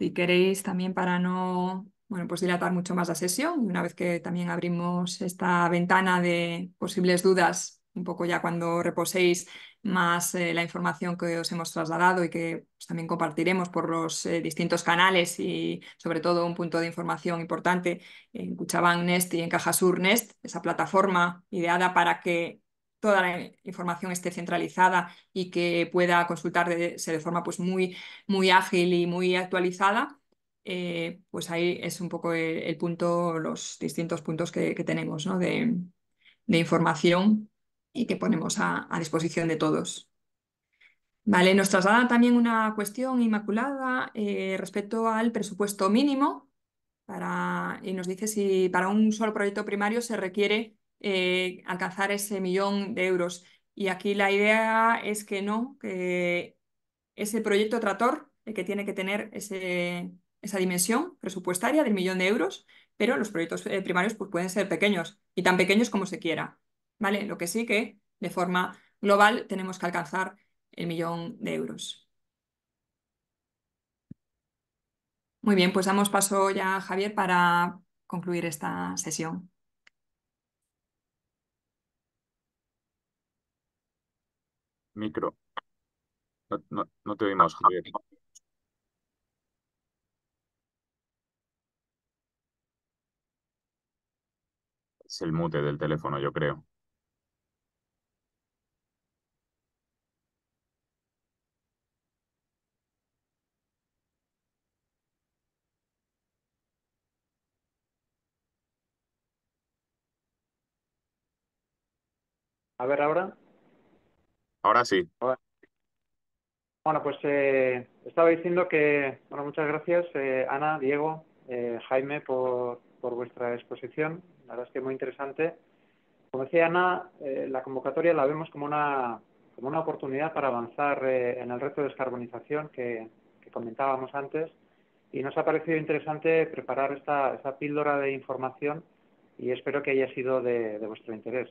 S3: Si queréis también para no bueno, pues dilatar mucho más la sesión, una vez que también abrimos esta ventana de posibles dudas, un poco ya cuando reposéis más eh, la información que os hemos trasladado y que pues, también compartiremos por los eh, distintos canales y sobre todo un punto de información importante en Cuchabank Nest y en Cajasur Nest, esa plataforma ideada para que toda la información esté centralizada y que pueda consultarse de, forma pues, muy, muy ágil y muy actualizada, eh, pues ahí es un poco el, punto, los distintos puntos que, tenemos ¿no? de, información y que ponemos a, disposición de todos. Vale, nos trasladan también una cuestión inmaculada eh, respecto al presupuesto mínimo para, y nos dice si para un solo proyecto primario se requiere eh, alcanzar ese millón de euros. Y aquí la idea es que no, que ese proyecto trator, el que tiene que tener esa dimensión presupuestaria del millón de euros, pero los proyectos eh, primarios pues, pueden ser pequeños y tan pequeños como se quiera. ¿vale? Lo que sí que de forma global tenemos que alcanzar el millón de euros. Muy bien, pues damos paso ya a Javier para concluir esta sesión.
S2: Micro. No, no, no te oímos, Es el mute del teléfono, yo creo. A ver ahora. Ahora sí.
S1: Bueno, pues eh, estaba diciendo que, bueno, muchas gracias eh, Ana, Diego, eh, Jaime por, por, vuestra exposición. La verdad es que muy interesante. Como decía Ana, la convocatoria la vemos como una, como una oportunidad para avanzar en el reto de descarbonización que, comentábamos antes. Y nos ha parecido interesante preparar esta, píldora de información y espero que haya sido de vuestro interés.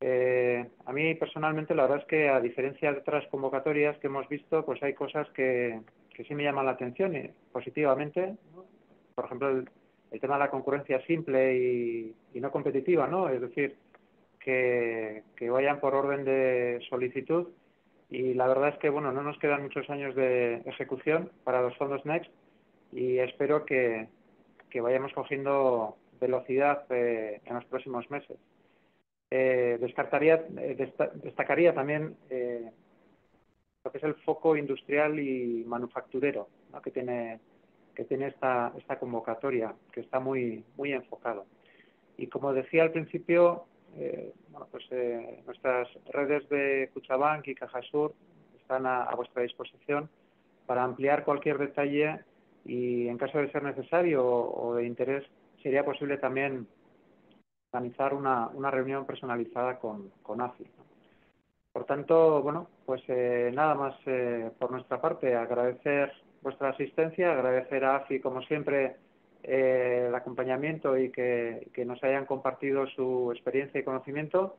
S1: Eh, a mí personalmente la verdad es que a diferencia de otras convocatorias que hemos visto, pues hay cosas que, sí me llaman la atención eh, positivamente. Por ejemplo, el, tema de la concurrencia simple y, no competitiva, ¿no? Es decir, que, vayan por orden de solicitud y la verdad es que, bueno, no nos quedan muchos años de ejecución para los fondos Next y espero que, vayamos cogiendo velocidad eh, en los próximos meses. Eh, descartaría, eh, destacaría también eh, lo que es el foco industrial y manufacturero que tiene, que tiene esta, esta convocatoria, que está muy, muy enfocado. Y como decía al principio, pues, nuestras redes de Cuchabank y Cajasur están a, vuestra disposición para ampliar cualquier detalle y en caso de ser necesario o de interés sería posible también organizar una, reunión personalizada con, con AFI. Por tanto, bueno, pues eh, nada más eh, por nuestra parte, agradecer vuestra asistencia, agradecer a AFI, como siempre, eh, el acompañamiento y que, nos hayan compartido su experiencia y conocimiento.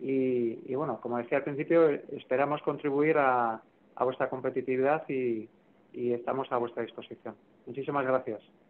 S1: Y, bueno, como decía al principio, esperamos contribuir a, vuestra competitividad y estamos a vuestra disposición. Muchísimas gracias.